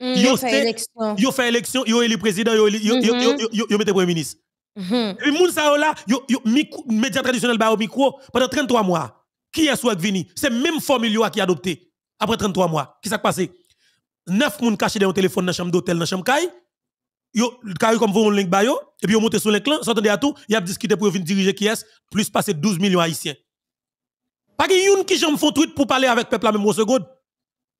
mm, yo fait élection, yo fait élection, yo élu président, yo élu, mm-hmm. yo, yo, yo, yo, premier ministre. -hmm. Et moun sa yo là, yo, médias média traditionnel ba au micro pendant 33 mois. Qui est soit venu C'est même formule qui a adopté après 33 mois. Qu'est-ce Qui s'est passé? 9 personnes cachées dans un téléphone dans chambre d'hôtel dans chambre caille yo carré comme vous link et puis yo monté sur les clans s'entendez à tout ils ont discuté pour venir diriger qui est plus passer 12 millions haïtiens pas qu'il y qui font tweet pour parler avec peuple à même second.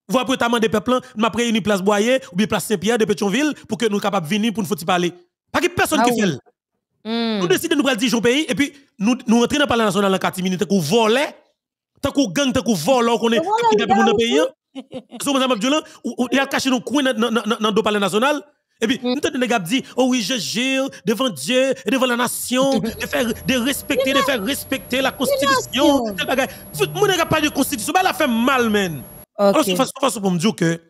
vous après t'as des nous m'a une place Boyer ou bien place Saint-Pierre de Pétionville pour que nous de venir pour nous parler pas qu'il personne qui ah fait Nous hmm. décidons de nous dire au pays et puis nous nous dans le palais national en 4 minutes qu'on volait tant qu'on gang tant qu'on vole qu'on est qui dans le pays il a caché nos coins dans le palais national. Et puis, mm. nous avons gars dit, oh oui, je gère devant Dieu et devant la nation, mm-hmm. de faire, de respecter, de faire respecter la constitution. mon n'avons pas de constitution, Il elle a fait mal, man. Alors, c'est façon pour me dire que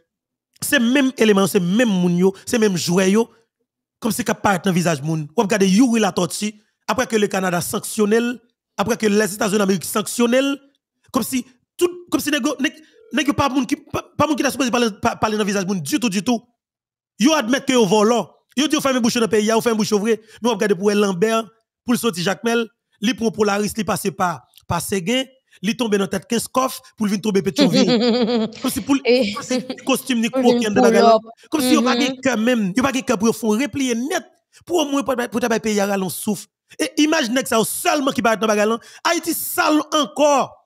c'est même élément, c'est même mounio, c'est même joyeux, comme si capable dans le visage On on regarde Yuri la tortue, après que le Canada sanctionnel, après que les États-Unis d'Amérique sanctionnel, comme si tout, comme si que pas moun qui pas moun qui ta supposé parler parler dans visage du tout du tout. Yo admet que yo volant. Hein. Yo dit un bouche dans pays, hein, yo un bouche vrai. mais on regarde pour Lambert, pour le sorti Jacques Mel, pour prend Polaris, li passer par par Seguin li tombe dans tête 15 coffres pour le venir tomber Pétionville. comme si pour le eh. costume ni coquin Comme si yo pas mm-hmm. cœur même, yo pas cœur pour faire replier net pour au moins pour ta pays à souffle. Et imagine que ça seulement qui va dans bagarre. Hein. Haïti sale encore.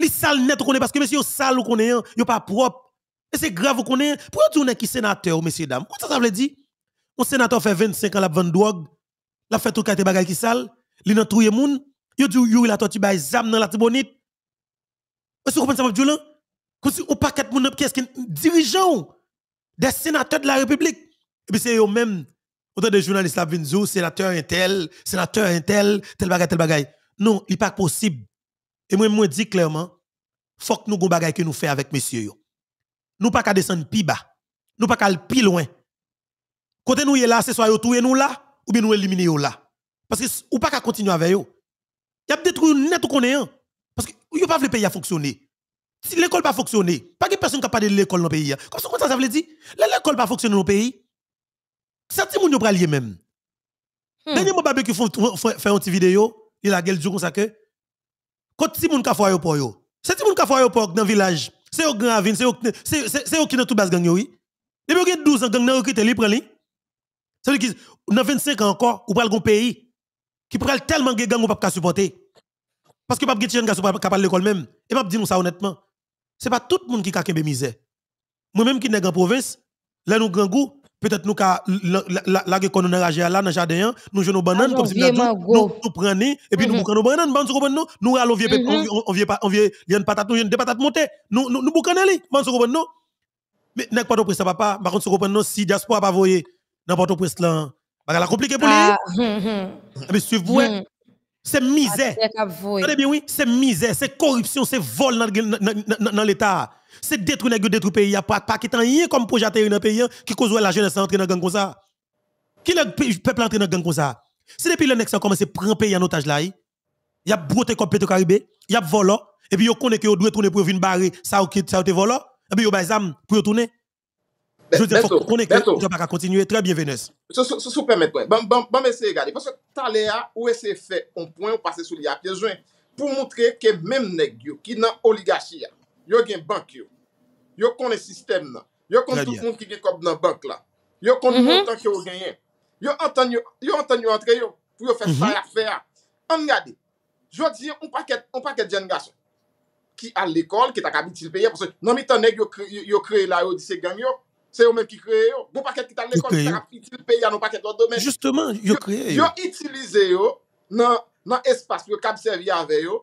Les sales net qu'on est parce que monsieur sale qu'on est, hein, yo pas propre. Et c'est grave qu'on est. Pourquoi tu n'es qui sénateur, messieurs dames Qu'est-ce que ça veut dire Un sénateur fait 25 ans la vendre drogue, la fait tout carte bagay qui sale, il nan touye moun, yo dit yo la torti bay zam dans la tibonite. Est-ce que vous comprenez ça dire Quand si pas paquet moun qu'est-ce dirigeant des sénateurs de la République. Et eh puis c'est eux même autant de journalistes la viennent oh, sénateur un tel, sénateur un tel, tel bagay tel bagay. Non, il pas possible et moi, je dis clairement, faut que nous gon des que nous faisons avec monsieur yo. Nous pas qu'à descendre plus bas. Nous pas qu'à aller plus loin. Côté nous là, c'est soit tout et nous là ou bien nous éliminer là. Parce que ou pas qu'à continuer avec Il Y a détruit net qu'on est. parce que yo pas le pays à fonctionner. Si l'école pas fonctionner, pas que personne qui pas de l'école dans le pays. Hein. Comme ça, ça veut dire, l'école pas fonctionner dans le pays. certains ti moun pas pral même. Hmm. Dernier mon barbecue fait une petite vidéo, il a gueule du comme ça que quand si moun ka foyo pour yo. C'est si moun ka foyo pour dans village. C'est au grand avine, c'est au c'est c'est qui dans tout bas gang yo oui. Depuis que 12 ans gang nan recruter li prend li. C'est lui qui dans 25 ans encore ou pral gon pays qui pral tellement gang gang ou pas ka supporter. Parce que pas gen gasso pas capable l'école même. Et m'a dit nous ça honnêtement. C'est pas tout le monde qui ka kembe misère. Moi même qui nèg en province, là nous grand goût, peut-être nous la que là jardin nous jouons nos comme si nous prenons et puis nous mhm. boucanons nos bananes nous nous allons vieux mhm. on on une patate nous une des patates montées nous nous boucanons les nous mais n'est pas de papa par contre si diaspora pas voyé dans là compliqué pour lui ah, hum, hum. Ah, mais vous hein. hum. c'est misère. Ah, c'est misère, c'est corruption, c'est vol dans l'état. C'est détruire les détruire pays. Il n'y a pas de rien comme projet dans le pays hein, qui cause la jeunesse à entrer dans gang comme ça. Qui le peuple entrer dans gang comme ça? C'est depuis le next a commencé à prendre pays en otage là. Il hein. y a broté comme Petro-Caribé, il y a volé, et puis il connaît que vous doit tourner pour venir barrer ça ou ça ou volé, et puis il y a des pour tourner. Je veux dire, faut qu'on connaisse pas continuer. Très bien, Vénus. Si vous permettez, bon, bon, bon, essayez de regarder. Parce que tout à où est fait, on point, on passe sous les a besoin pour montrer que même les qui sont dans l'oligarchie, Yo gen bank yo. Yo konen sistem nan. Yo konen tout fond ki gen kop nan bank la. Yo konen mhm. moutan ki yo genyen. Yo anten yo antre yo pou yo fè sa la fè a. An nga di. Jwa di, yon paket, yon paket jen gaso. Ki al l'ekol, ki ta kabitil peye. Non mi tanek yo kreye la yo di se gang yo. Se yo men ki kreye yo. Yon paket ki ta l'ekol, ki ta kabitil peye an yon paket l'ot domen. Justeman, yo kreye yo. Yo itilize yo nan espas pou yo kabitil peye yo.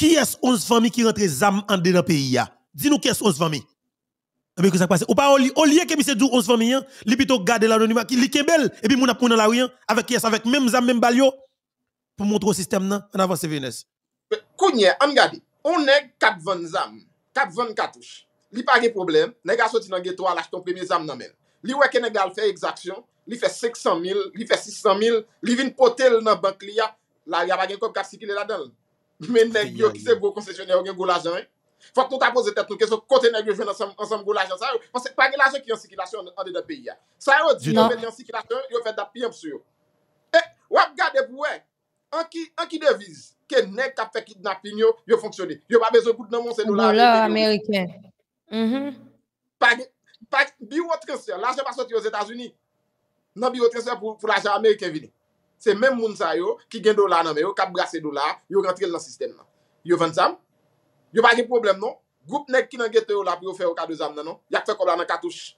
Qui est 11 familles qui rentrent zam en dans pays Dis-nous qui est 11 familles. Mais eh que ça passe Ou pas au lieu que monsieur 11 familles, hein, li plutôt garder l'anonymat qui li kebel, et puis on ap pris la hein, avec qui est avec même zam même balio pour montrer au système nan en avance Venus. Kounye, am gade, on est 4 ventes zam, 4 ventes cartouches. Li pas de problème, nèg a sorti dans ghetto à l'acheter ton premier zam nan men. Li wè que nèg a fait exaction, li fait 500 000, li fait 600 000, li vin potel nan banque li a, la n'y a pas de cop qui là-dedans. Menè, yo ki se bo koncesyonè ou gen goul ajan, fòk ton ta pose tèp nou, kèso kontènen yo jwen ansam goul ajan, sa yo? Fòk se pa gen ajan ki yon sikilasyon an de de peyi ya. Sa yo, di yon ven yon sikilasyon, yo fè tap piyan psu yo. E, wap gade pou wè, an ki deviz, kènen kap fèkid na pin yo, yo fonksyonè. Yo pa bezon kout nan monsen nou la. Bola Amerikèn. Pa bi wotrensyon, la jè pa soti yo Zetazuni, nan bi wotrensyon pou la jè Amerikèn vinè. c'est même moun sa yo qui gagne dollar nan yo, cap brasser dollar, yo rentre dans le système là Yo vend ça. Yo pas de problème non. Groupe nèg qui nan ghetto là pour faire au de zam nan non. Y a fait comme là dans cartouche.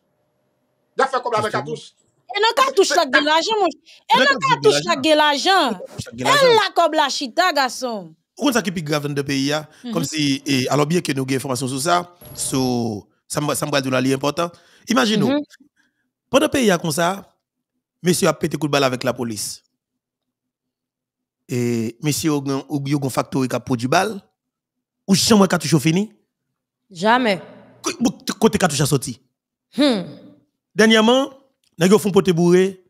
Y a fait comme là dans cartouche. Et non cartouche la gagne l'argent mon. Et non cartouche la gagne l'argent. Elle la comme la chita garçon. Pourquoi ça qui plus grave dans le pays mhm. comme si et, alors bien que nous avons information sur ça, sur ça me ça me important. Imaginez nous. Mhm. Pendant pays comme ça, monsieur a pété coup de balle avec la police et monsieur ou yon factory qui a produit balle ou jamais cartouche fini jamais côté cartouche sorti hmm. dernièrement nèg font pote bourré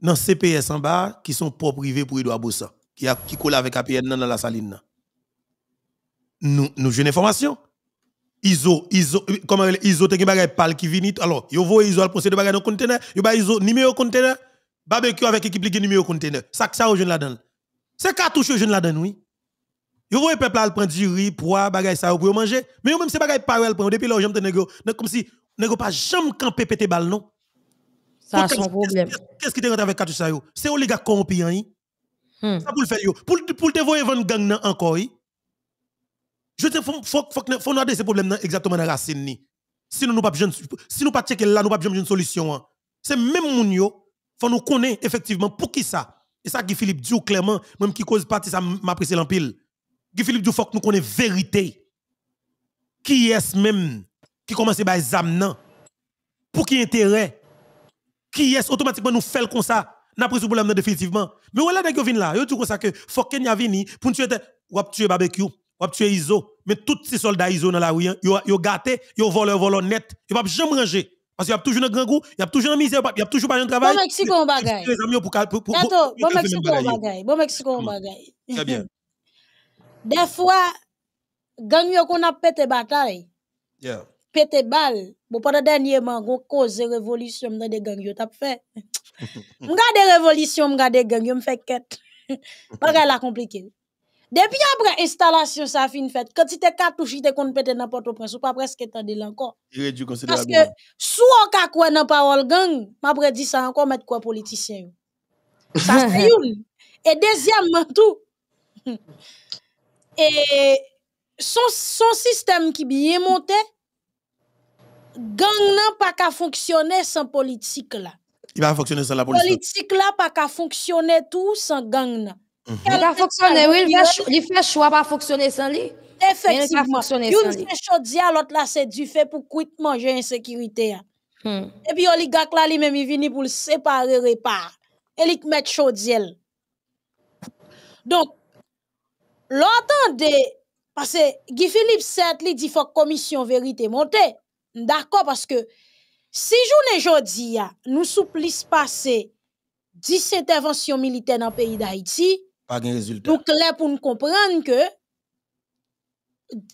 dans CPS en bas qui sont propres privés pour Edouard Bossa qui a qui colle avec APN dans la saline nous nous jeune information ISO, ISO, comment ISO, te gen bagay pal qui vini. Alors, yo voyez ISO al de bagay dans conteneur, yo ba ISO numéro conteneur, barbecue avec équipe qui numéro numéro conteneur Ça ça jeune là-dedans. C'est cartouche jeune là-dedans, oui. Vous voyez, peuple là, prendre du riz, poids, bagaille, ça, pour manger. Mais même ces bagaille pareil, prendre Depuis là, j'aime te négo. Comme si, négo pas jamais camper pété balle, non? Ça, c'est son problème. Qu'est-ce qui te rentre avec cartouche ça, yo? C'est oligarque corrompu, hein, hmm. Ça, pour le faire, yo. Pour te voir, vendre gang, encore, Je te faut faut regarder ces problèmes exactement dans la racine, ni. Si nous pas si nous pas checker là, nous pas une solution, hein. C'est même mon yo, faut nous connaître effectivement pour qui ça et ça, Guy Philippe dit clairement, même qui cause partie, ça m'apprécie l'empile. Guy Philippe dit, faut que nous connaissions vérité. Qui est-ce même qui commence à amenants Pour qui intérêt? Qui est-ce automatiquement nous fait comme ça? N'a pris ce problème définitivement. Mais voilà, dès que venez là, Vous dites comme ça que faut qu'il y a pour tuer tuer barbecue, ou tuer ISO. Mais tous ces soldats ISO dans la rue, ils ont gâté, yo voleur, voleur net, yo pas jamais ranger. Parce qu'il y a toujours un grand il y a toujours un misère, il y a toujours pas un travail. Bon Mexico on bagaille. Tato, bon Mexico on Très bien. Des fois, gang qu'on a pété bataille. Yeah. Pété balle. Bon, pendant dernièrement, on cause révolution dans des gangs fait. révolution, gang yo, m'fait quête. Bagaille la compliqué. Depuis après installation ça fin fait quand tu te cartouche tu t'es pété n'importe où prince ou pas presque tant de encore parce que soit on ka quoi dans parole gang m'après dit ça encore mettre quoi politicien ça c'est fait. et deuxièmement tout et son son système qui bien monté gang n'a pas qu'à fonctionner sans politique là il va fonctionner sans la politique politique là pas qu'à fonctionner tout sans gang il mhm. va fonctionner, oui, il fait choix pas fonctionner sans lui. Effectivement, il fait choix, l'autre là, c'est du fait pour quitter manger en sécurité. Hein. Hmm. Et puis, oligarque là, lui-même, il vient pour le séparer repas. Et il met chaudiel. Donc, de parce que Guy Philippe 7, il dit faut commission vérité montée. D'accord, parce que si journée aujourd'hui, nous souplissons passer 10 interventions militaires dans le pays d'Haïti, résultat. Donc là, pour nous comprendre que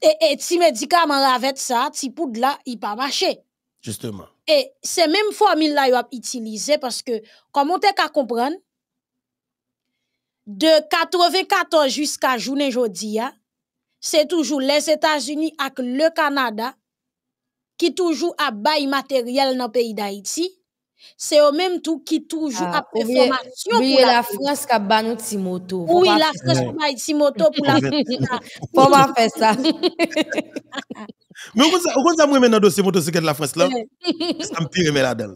et, si médicament avec ça, si poudre là, il pas marché. Justement. Et c'est même formule là a utilisé parce que comme on qu'à comprendre de 94 jusqu'à journée aujourd'hui, c'est toujours les États-Unis avec le Canada qui toujours a bail matériel dans le pays d'Haïti c'est au même tout qui toujours ah, oui la France. qui la France qui a la France qui a moto la France. Pou vous avez ça. Men quand kon de que la là la?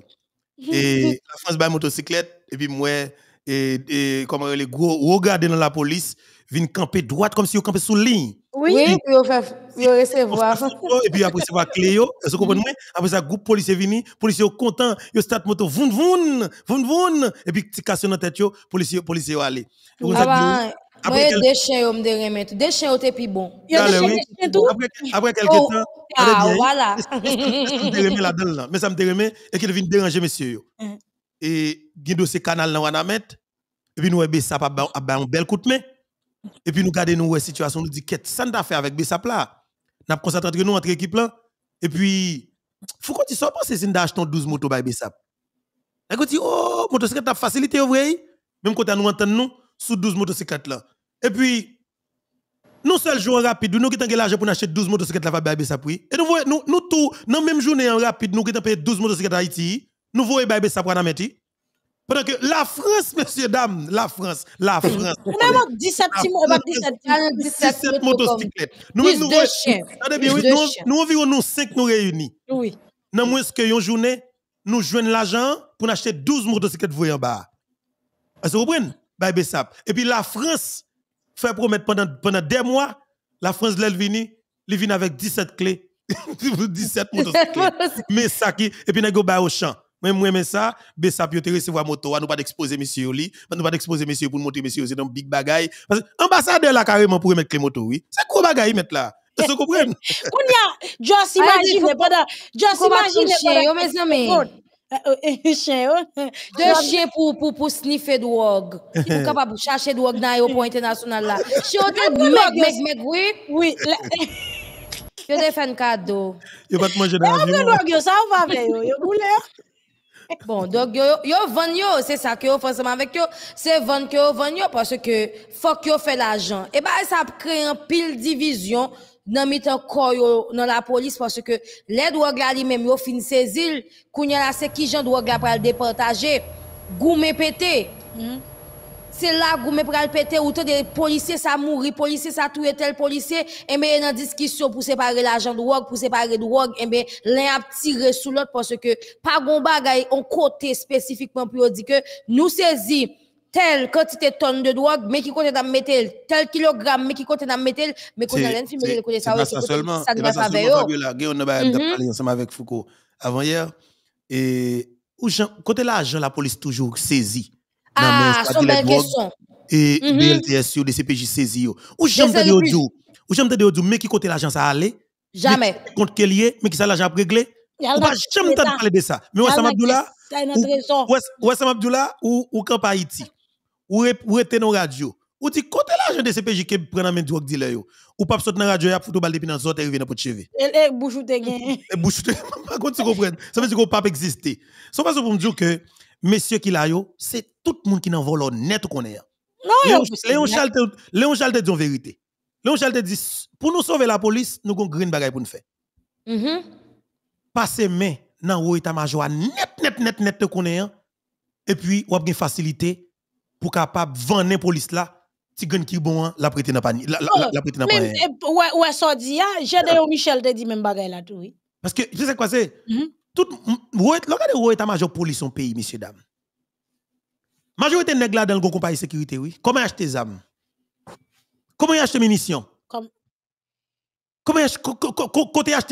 et la France a la motocyclette. que puis puis mwen, et et yo les gros regarder dans la police, vient camper droite comme si vous campez sous ligne. Oui, oui. puis vous recevoir. Et puis après, c'est voir Cléo, vous comprenez Après ça, groupe policier vini, policier content, yo start moto, voun voun, voun voun, et puis tu casses dans la tête, policier, policier aller. Ah bah, moi, des me remettre. Des chiens, t'es plus bon. Après après quelques temps, ah, voilà. là-dedans, mais ça me remet, et qu'il vient déranger monsieur. Et, il dossier canal dans Wanamet, et puis nous, ça a un bel coup de main. Et puis nous gardons nous la situation, nous disons, qu'est-ce que ça fait avec Bessap là Nous avons concentré entre nous, entre l'équipe là. Et puis, faut qu'on dise, ça pense nous c'est 12 motos par Bessap. Et qu'on dit, oh, motocyclette a facilité, vrai !» Même quand nous entendons nous, sous 12 motocyclettes là. Et puis, nous seul jouons rapide, nous qui avons l'argent pour acheter 12 motocyclettes là, par Bessap, oui. Et nous voyons, nous, nous tout, dans la même journée en rapide, nous qui avons payé 12 motocyclettes à Haïti, nous voyons Bessap pour la mettre la France, messieurs, dames, la France, la France. Nous avons 17 17 motocyclettes. Nous avons Nous nous 5 nous réunis. Oui. Dans moins que une journée, nous jouons l'argent pour acheter 12 motocyclettes en bas. Vous comprenez? Et puis la France fait promettre pendant, pendant des mois, la France l'Elvini, elle vient avec 17 clés. 17 motocyclettes. Mais ça qui. Et puis, nous avons au champ même moi, mais ça, ça peut te recevoir moto, nous pas d'exposer monsieur li, nous pas d'exposer monsieur pour monter monsieur, c'est dans big bagay. Parce que ambassadeur là, carrément, pour mettre les motos, oui. C'est gros bagay, mettre là. Vous so comprenez? Kounia, Joss, ah, imagine, pendant, Joss, imagine, chien, oh, mes amis. Euh, euh, chien, oh. deux chiens pour, pour, pour sniffer drogue. Ils sont capables de chercher drogue au point international là. Chien, t'es mec, mec, mec, oui? Oui. Je te fais un cadeau. Je vais te manger dans l'avion. Je vais te manger, ça va, yo. Je voulais bon, donc, yo, yo vend yo, c'est ça que yo forcément avec yo, c'est vendre que yo vend yo parce que fuck yo fait l'argent. Et eh ben, ça crée un pile division dans mitan yo dans la police parce que les droits la li même yo fin saisi kounya là c'est qui gens drogue la pour départager, goumé pété. Mm c'est là que je vais péter ou tant des policiers ça mourir, policiers ça tuer tel policier et eh bien dans discussion pour séparer l'argent de drogue, pour séparer drogue et eh bien l'un a tiré sur l'autre parce que pas bon bagaille on côté spécifiquement pour dire que nous saisi telle quantité de tonnes de drogue, mais qui compte d'en mettre, tel kilogramme, mais qui compte d'en mettre, mais qu'on a l'infime, mais connaît ça, ça seulement, ça ne va pas a on oh. mhm. ensemble avec Foucault avant hier, et côté l'argent, la police toujours saisie. Ah, c'est la question. Et mm-hmm. BLTS ou DCPJ saisi. Ou j'aime de dire, ou j'aime de dire, mais qui côté l'agence a allé? Jamais. Contre quel lié, mais qui ça l'agence a réglé? Ou pas jamais entendu parler de ça. Mais Ouassam Abdoula, Ouassam Abdoula ou Ou Camp Haïti, ou était nos radio. Ou dit, côté l'agent de CPJ qui prend en main drogue dealer Ou pas sortir dans radio, y'a photo balle depuis dans zone et dans votre chevet. Et bouchou te gagne. Et bouchou te Par contre, tu comprends. Ça veut dire qu'on pas exister. C'est pas ça pour me dire que Monsieur qui l'a c'est tout le monde qui n'en vole net qu'on est. Hein. Non, Léon Charles dit en vérité. Léon Charles dit, pour nous sauver la police, nous avons green bagaille pour nous faire. Mm Passer main dans le état-major net, net, net, net qu'on hein. Et puis, on a une facilité pour capable vendre la police là. Si gen qui bon hein, la prete pas panye. La, la, pas la prete eh, oui, ouais, ça ouè, dit di ya, de Michel te même men là tout oui. Parce que, je sais quoi c'est, mm tout, regardez où est major police son pays, messieurs, dames. Majorité nèg dans le groupe de sécurité, oui. Comment acheter des armes? Comment acheter des munitions? Comment acheter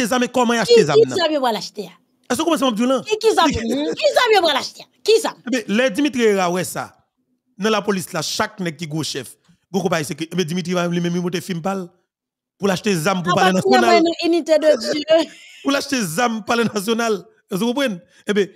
des armes comment acheter des armes? Qui ça veut l'acheter? Est-ce que vous commencez là? Qui ça veut l'acheter? Qui ça? Mais eh les Dimitri ouais ça. Dans la police là, chaque nèg qui gros chef, groupe compagnie sécurité. Mais eh Dimitri va lui même monter film balle pour l'acheter âmes pour ah, parler bah, national. Pour l'acheter ZAM pour parler national. Vous comprenez? Eh bien,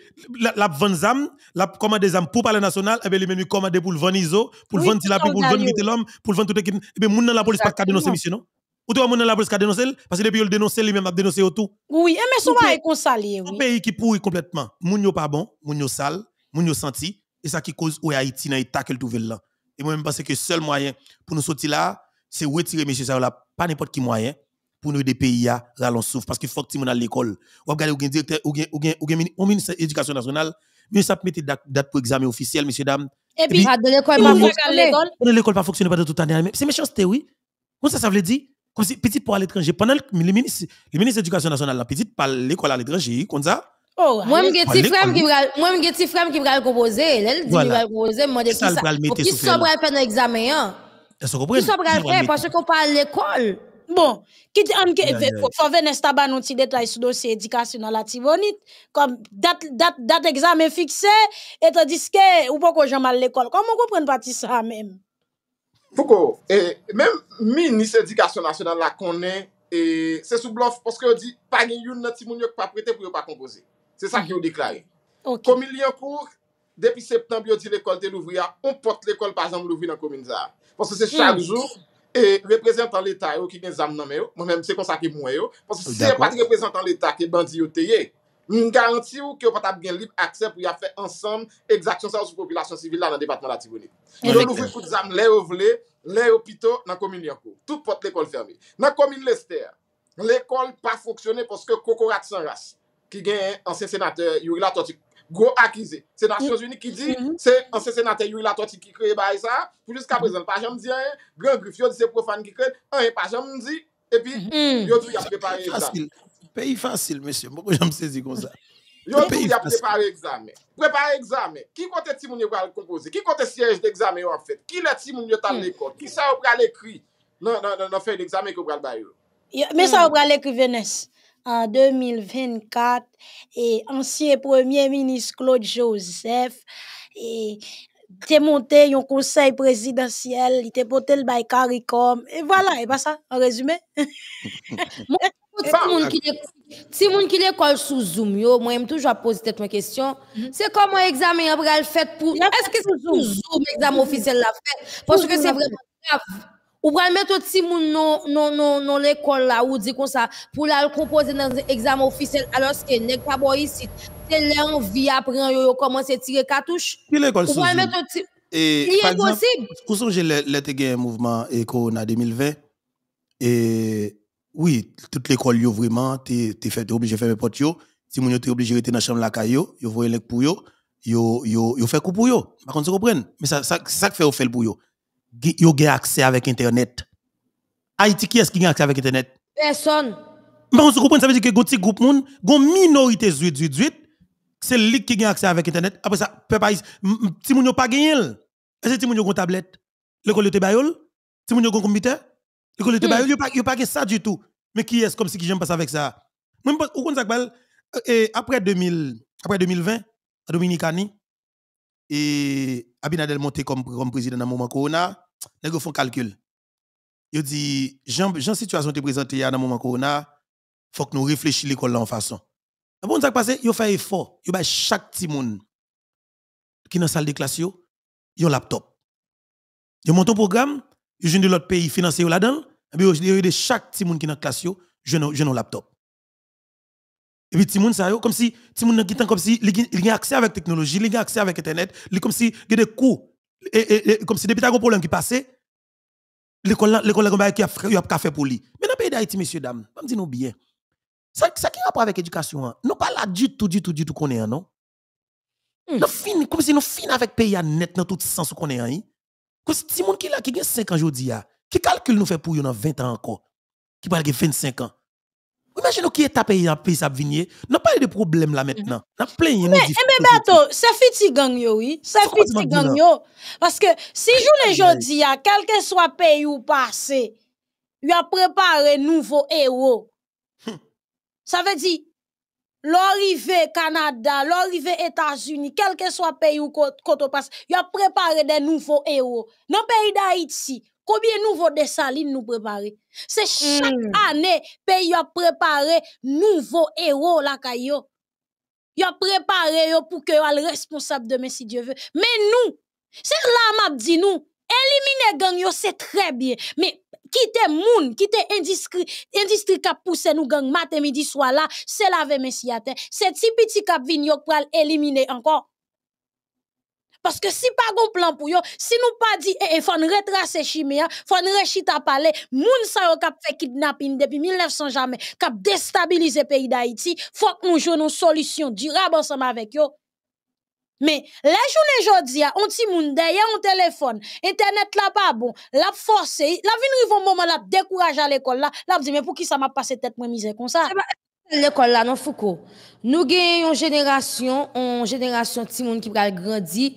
la, la vente ZAM, la commande des âmes pour parler national, eh bien, les menus commandés pour le vendre ISO, pour le vendre Tilapi, pour le vendre l'homme, pour le vendre tout équipe. Eh bien, a la police pas qu'à dénoncer non? Ou tu la police qu'à dénoncer, parce que depuis il dénonce, lui-même a dénoncé tout. Oui, eh, mais son est réconcilier. Un pays qui pourrit complètement. n'y pas bon, Mounio sale, pas senti, et ça qui cause où Haïti dans pas qu'elle là. Et moi, je pense que le seul moyen pour nous sortir là, c'est retirer monsieur ça là pas n'importe qui moyen pour nous des pays à ralon souffre parce qu'il faut que à l'école on regarde au directeur ou gain ou gain ou gain ministre éducation nationale peut mettre date pour examen officiel monsieur dames et puis à l'école pas fonctionner l'école pas fonctionner tout toute année c'est méchanceté oui comment ça ça veut dire comme petite pour à l'étranger pendant le ministre le ministre éducation nationale la petite par l'école à l'étranger comme ça oh, moi, j'ai petit frère qui moi j'ai petit frère qui va le composer, elle dit va le composer, moi qui ça qui va faire un examen hein? Ki sou prej prej, parce ki bon, um, ou pa l'ekol. Bon, ki te anke, pou fò ven estaba nou ti detay sou dosye edikasyon la ti bonit, kom dat examen fikse, eto diske ou poko jom al l'ekol. Kom moun kom pren pati sa men? Foukou, men minis edikasyon nasyonal la konen, se sou blof, parce ki ou di, pagin yon nati moun yon paprete pou yon pa kompoze. Se sa ki ou deklae. Kom il yon kouk, depi se plan bi ou di l'ekol te louvri ya, on pot l'ekol par zanm louvri nan komin zanm. Ponsè se hmm. chadou, e reprezentan l'Etat yo ki gen zam nanmè yo, mwen mèm se konsakè mwen yo, ponsè se reprezentan l'Etat ki bandi yo teye, mwen garanti yo ki yo pata gen lip aksep ou ya fè ansam, exaksyon sa ou sou popilasyon sivil la nan debatman la tivouni. Mwen louvou kout zam lè rovle, lè ropito nan komini anko, tout pot l'ekol fermi. Nan komini lester, l'ekol pa fonksyonè ponsè koko rat san ras, ki gen ansen senate yorila toti, Gwo akize. Se na chonjouni ki di, se anse se naten yu la toti ki kreye bayi sa, pou jiska prezen pa jom di, gran grouf yo di se profan ki kreye, anre pa jom di, epi yotou ya prepare examen. Peyi fasil, mesye, moun jom sezi kon sa. Yotou ya prepare examen. Prepare examen. Ki kote timoun yo pral kompoze? Ki kote siyej de examen yo anfet? Ki le timoun yo tan le kote? Mm. Ki sa ou pral ekri? Non, non, non, nan fe yon examen ki pral bayi yo. Me sa ou pral ekri venes? en 2024 et ancien premier ministre Claude Joseph et t'es monté un conseil présidentiel, il t'est porté le bail CARICOM et voilà, et pas ben ça en résumé. Euh, si moun ki l'école sous Zoom yo, moi j'aime toujours poser une question, mm-hmm. c'est comment examen après le fait pour Est-ce que c'est sous Zoom examen mm-hmm. officiel la fait Parce que c'est vraiment grave. Ou pral mettre petit moun non non non non l'école là ou dit comme ça pour la composer dans examen officiel alors que nèg pas bon ici. C'est l'envie après yo commencer tirer cartouche. Ou pral mettre petit et par impossible. Ou songez le, le mouvement et corona 2020 et oui, toute l'école yo vraiment t'es fait obligé faire mes yo. Si moun yo t'es obligé rester dans chambre la caillou, yo voyer lek pour yo, yo yo yo fait coup pour yo. Par contre, vous Mais ça ça ça fait au fait pour yo yo gen accès avec internet. Haïti qui est-ce qui a accès avec internet? Personne. Mais on se comprend ça veut dire que goti groupe moun, gon minorité 18 18 c'est lui qui a accès avec internet. Après ça peuple haïtien ti moun yo pas gagné. Est-ce ti moun yo gon tablette? L'école te bayol? Ti moun yo gon computer? L'école te hmm. bayol, yo pas yo pas ça du tout. Mais qui est-ce comme si qui j'aime passer avec ça? Même pas ça après 2000 après 2020 à Dominicani et Abinadel monté comme, comme président dans le moment Corona nèg font calcul. Il dit j'ai une situation qui te présenté dans moment corona, faut que nous réfléchissions l'école en façon. Bon ça passé, yo fait effort, yo ba chaque petit monde qui dans la salle de classe a un laptop. Yo monte programme, yo jeune de l'autre pays financé là-dedans, et puis chaque petit monde qui dans la classe yo, a un laptop. Et puis, Timoun, ça, comme si, Timoun, comme si, il a accès avec la technologie, il a accès avec Internet, comme si, il y a des cours et, et, et, comme si depuis un problème qui passait, l'école qui a fait pour lui. Mais dans le pays d'Haïti, messieurs, dames, dis-nous bien. Ça, ça qui a rapport avec l'éducation, hein? nous pas là du tout, du tout, du tout qu'on est, hein, non? Mm. Nous fin, comme si nous fin avec le pays à net dans tout sens qu'on est, hein? hein? Comme si le monde qui a 5 ans aujourd'hui, hein? qui calcule nous fait pour nous dans 20 ans encore, qui parle de 25 ans, Imagine qui est tapé en pays à venir. Non pas de problème là maintenant. Mm-hmm. N'a plein de Mais eh, mais c'est ça fiti gang yo oui, C'est fiti gang yo parce que si journée jodi a quel que soit pays ou passé, il a préparé nouveau héros. Hum. Ça veut dire l'arrivée Canada, l'arrivée États-Unis, quel que soit pays ou côté passe, il a préparé des nouveaux héros. Dans pays d'Haïti, Combien nouveau nouveaux nous préparer? C'est chaque hmm. année, pays a préparé nouveau héros la caillou. a préparé pour que yo responsable demain si Dieu veut. Mais nous, c'est là m'a dit nous, éliminer gang yo c'est très bien, mais quitter moun, quitter l'industrie qui cap pousser nous gang matin midi soir là, c'est la messi à C'est petit petit cap vin yo pour éliminer encore. Parce que si pas gon plan pou yo, si nous pas dit eh, eh, fon retrase chimè ya, hein, rechita pale, moun sa yo kap fe kidnapping depuis 1900 jamais, kap déstabiliser pays d'Haïti, fok nou joun nou solution ensemble ensemble avec yo. Mais, la jounen jodi ya, on ti moun derrière on téléphone, internet la pa bon, la force, la vin rivon moment, la à à l'école, la, la dit « mais pour qui ça ma passé tête, mwen mize comme ça eh ?» ben, L'école là non Foucault. Nous gagnons une génération, une génération de monde qui va grandir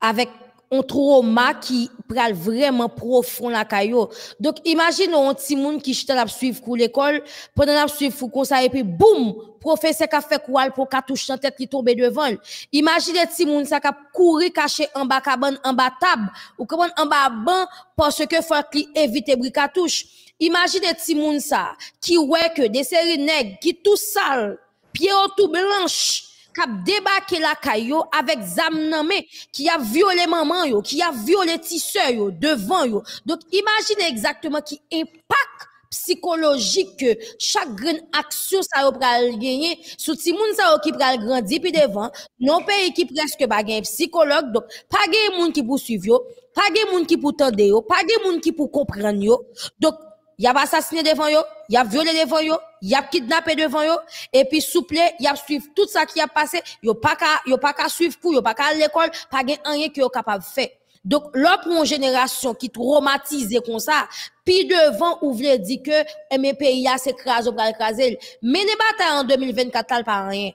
avec un trauma qui pral vraiment profond la caillou. Donc, imagine on petit qui chita la suivre pour l'école, pendant la suivre Foucault, ça, et puis boum, professeur qui a fait quoi pour qu'à touche dans tête qui tombe devant. Imagine un petit monde ça qui a couru caché en bas cabane, en bas table, ou comment en bas banc, parce que faut qu'il évite bricatouche. Imaginez ti moun sa, ki wè ke de série qui ki tout sale pieds tout blanche, kap débarqué la kayo avec zam qui ki a violé maman yo, ki a violé ti sœur yo, devant yo. donc imagine exactement ki impact psychologique que chak action ça sa yo pral gagner sou ti moun sa yo ki pral grandi puis devant, non qui ki presque bagen psychologue, donc pa gen moun ki pou suiv yo, pa gen moun ki pou tende yo, pa gen moun ki pou comprendre yo, donc y a assassiné devant yo, y a violé devant yo, y a kidnappé devant yo, et puis souple, y a suivre tout ça qui a passé, yo pas qu'à, yo pas qu'à suivre pour, yo pas qu'à l'école, pas gain rien que yo capable faire. Donc, l'autre génération qui traumatisée comme ça, puis devant, ou dit dire que, eh, mes pays, a s'écrase, ou pas écraser. Mais les batailles en 2024, pas rien.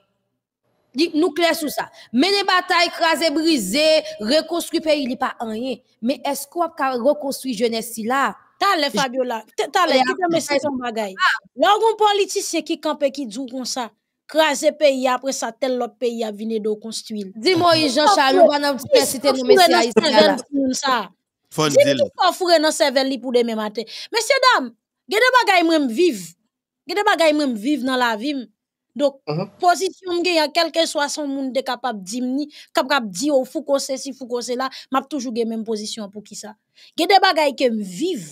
Nous clair sur ça. Mais les batailles écrasées, brisées, reconstruire pays, il pas rien. Mais est-ce qu'on peut reconstruire jeunesse là? Tale Fabiola, tale, qui te mette son bagay. Ah. Lorsqu'un politicien qui campe qui dit comme ça, crase pays après ça, tel l'autre pays a vini de construire. Dis-moi, Jean-Charles, on va nous dire si tu es un ça. Fon dil. Si tu peux fourer dans ce verre pour demain matin. Monsieur dame, gede bagay mwem vive. Gede bagay mwem vive dans la vie. Donc, uh mhm. -huh. position m'gè yon, quel soit son monde de capable d'imni, capable d'y oh, au fou kose si fou kose la, m'ap toujours gè même position pour qui ça. Gede bagay kem vive.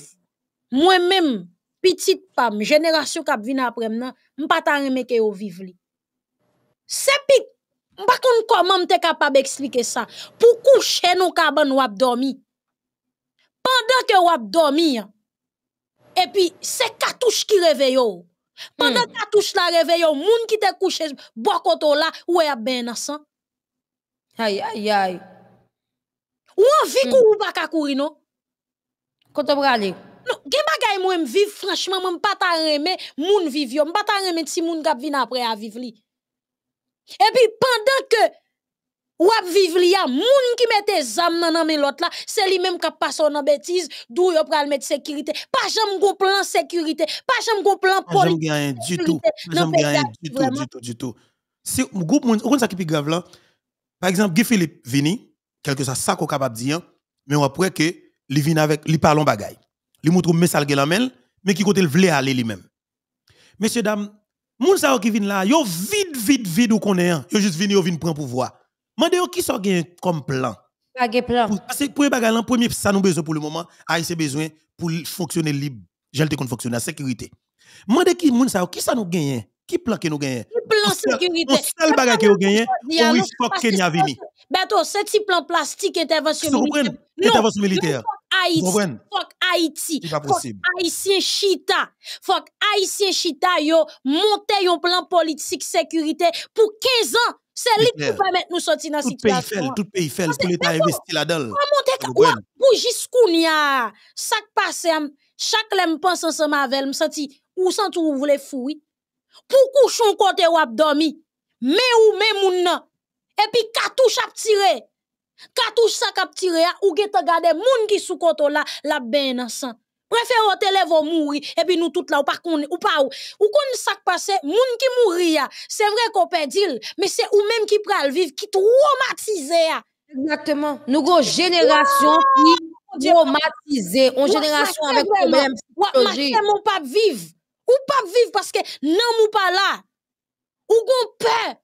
Mwen menm, pitit pam, jenerasyon kap vina aprem nan, mpa tan reme ke yo vive li. Se pi, mpa kon koman mte kapab ekslike sa, pou kouche nou kaban wap dormi. Pandan ke wap dormi, e pi, se katouche ki reveyo. Pandan hmm. katouche la reveyo, moun ki te kouche, bwa koto la, wè e ap ben nasan. Ay, ay, ay. Wè an vikou hmm. ou baka kouri nou? Koto brali? Koto brali. Non, gen bagay mwen viv, franchement, mwen ta reme moun viv yo. Mwen ta reme ti moun kap vin apre a viv li. E puis pendant que ou wap viv li a, moun ki mette zam nan nan men lot la, se li même kap pason nan betiz, dou yo pral mette sécurité. Pa jam gon plan sécurité, pa jam gon plan politique. Pa jam gen du tout, pa jam gen du tout, du tout, du tout. Si groupe moun, ou kon sa ki pi grave la, par exemple, Guy Philippe vini, quelque sa sa ko kapap diyan, mais wap apre ke li vin avec li parlon bagay. Li montre message que l'amel, mais qui côté le voulait aller lui-même. Messieurs dames, moun sa qui vient là, yo vide vide vide ou connaît, yo juste vinn yo vient prendre pouvoir. mandé yo qui sont gain comme plan. Pas plan. Parce que pour bagarre en premier ça nous besoin pour le moment, Haïti besoin pour fonctionner libre. J'ai le fonctionner la sécurité. mandé qui moun sa qui ça nous gagne qui plan que nous gagne? plan sécurité c'est seul bagage que nous gagne? on risque que Kenya vini. Beto, ce petit plan plastique intervention militaire. Intervention militaire. Haïti, fuck Haïti, fuck Haïtien Chita, fuck Haïtien Chita yo, monté yon plan politique sécurité pour 15 ans. C'est lui qui va nous sortir de cette situation. Tout pays fait, tout l'État investi là-dedans. Pour jusqu'où ça passe, chaque chaque lèm pense ensemble avec, me senti, ou sans tout voulez fouiller. Pour un côté ou abdomi, mais ou même ou non. et puis cartouche à tirer. Katouche sa kap tire ou gete gade moun ki sou koto la, la ben ansan. Prefè te levo et puis nou tout la ou par kon, ou pa ou. Ou kon sak passe, moun ki mouri ya, se vrai ko pedil, mais se ou même qui pral vivre, ki traumatise ya. Exactement, Nous go jenerasyon ki traumatise. on génération avec problem. Wap pas moun pap vivre, ou vivre parce que nan mou pa la, ou gon père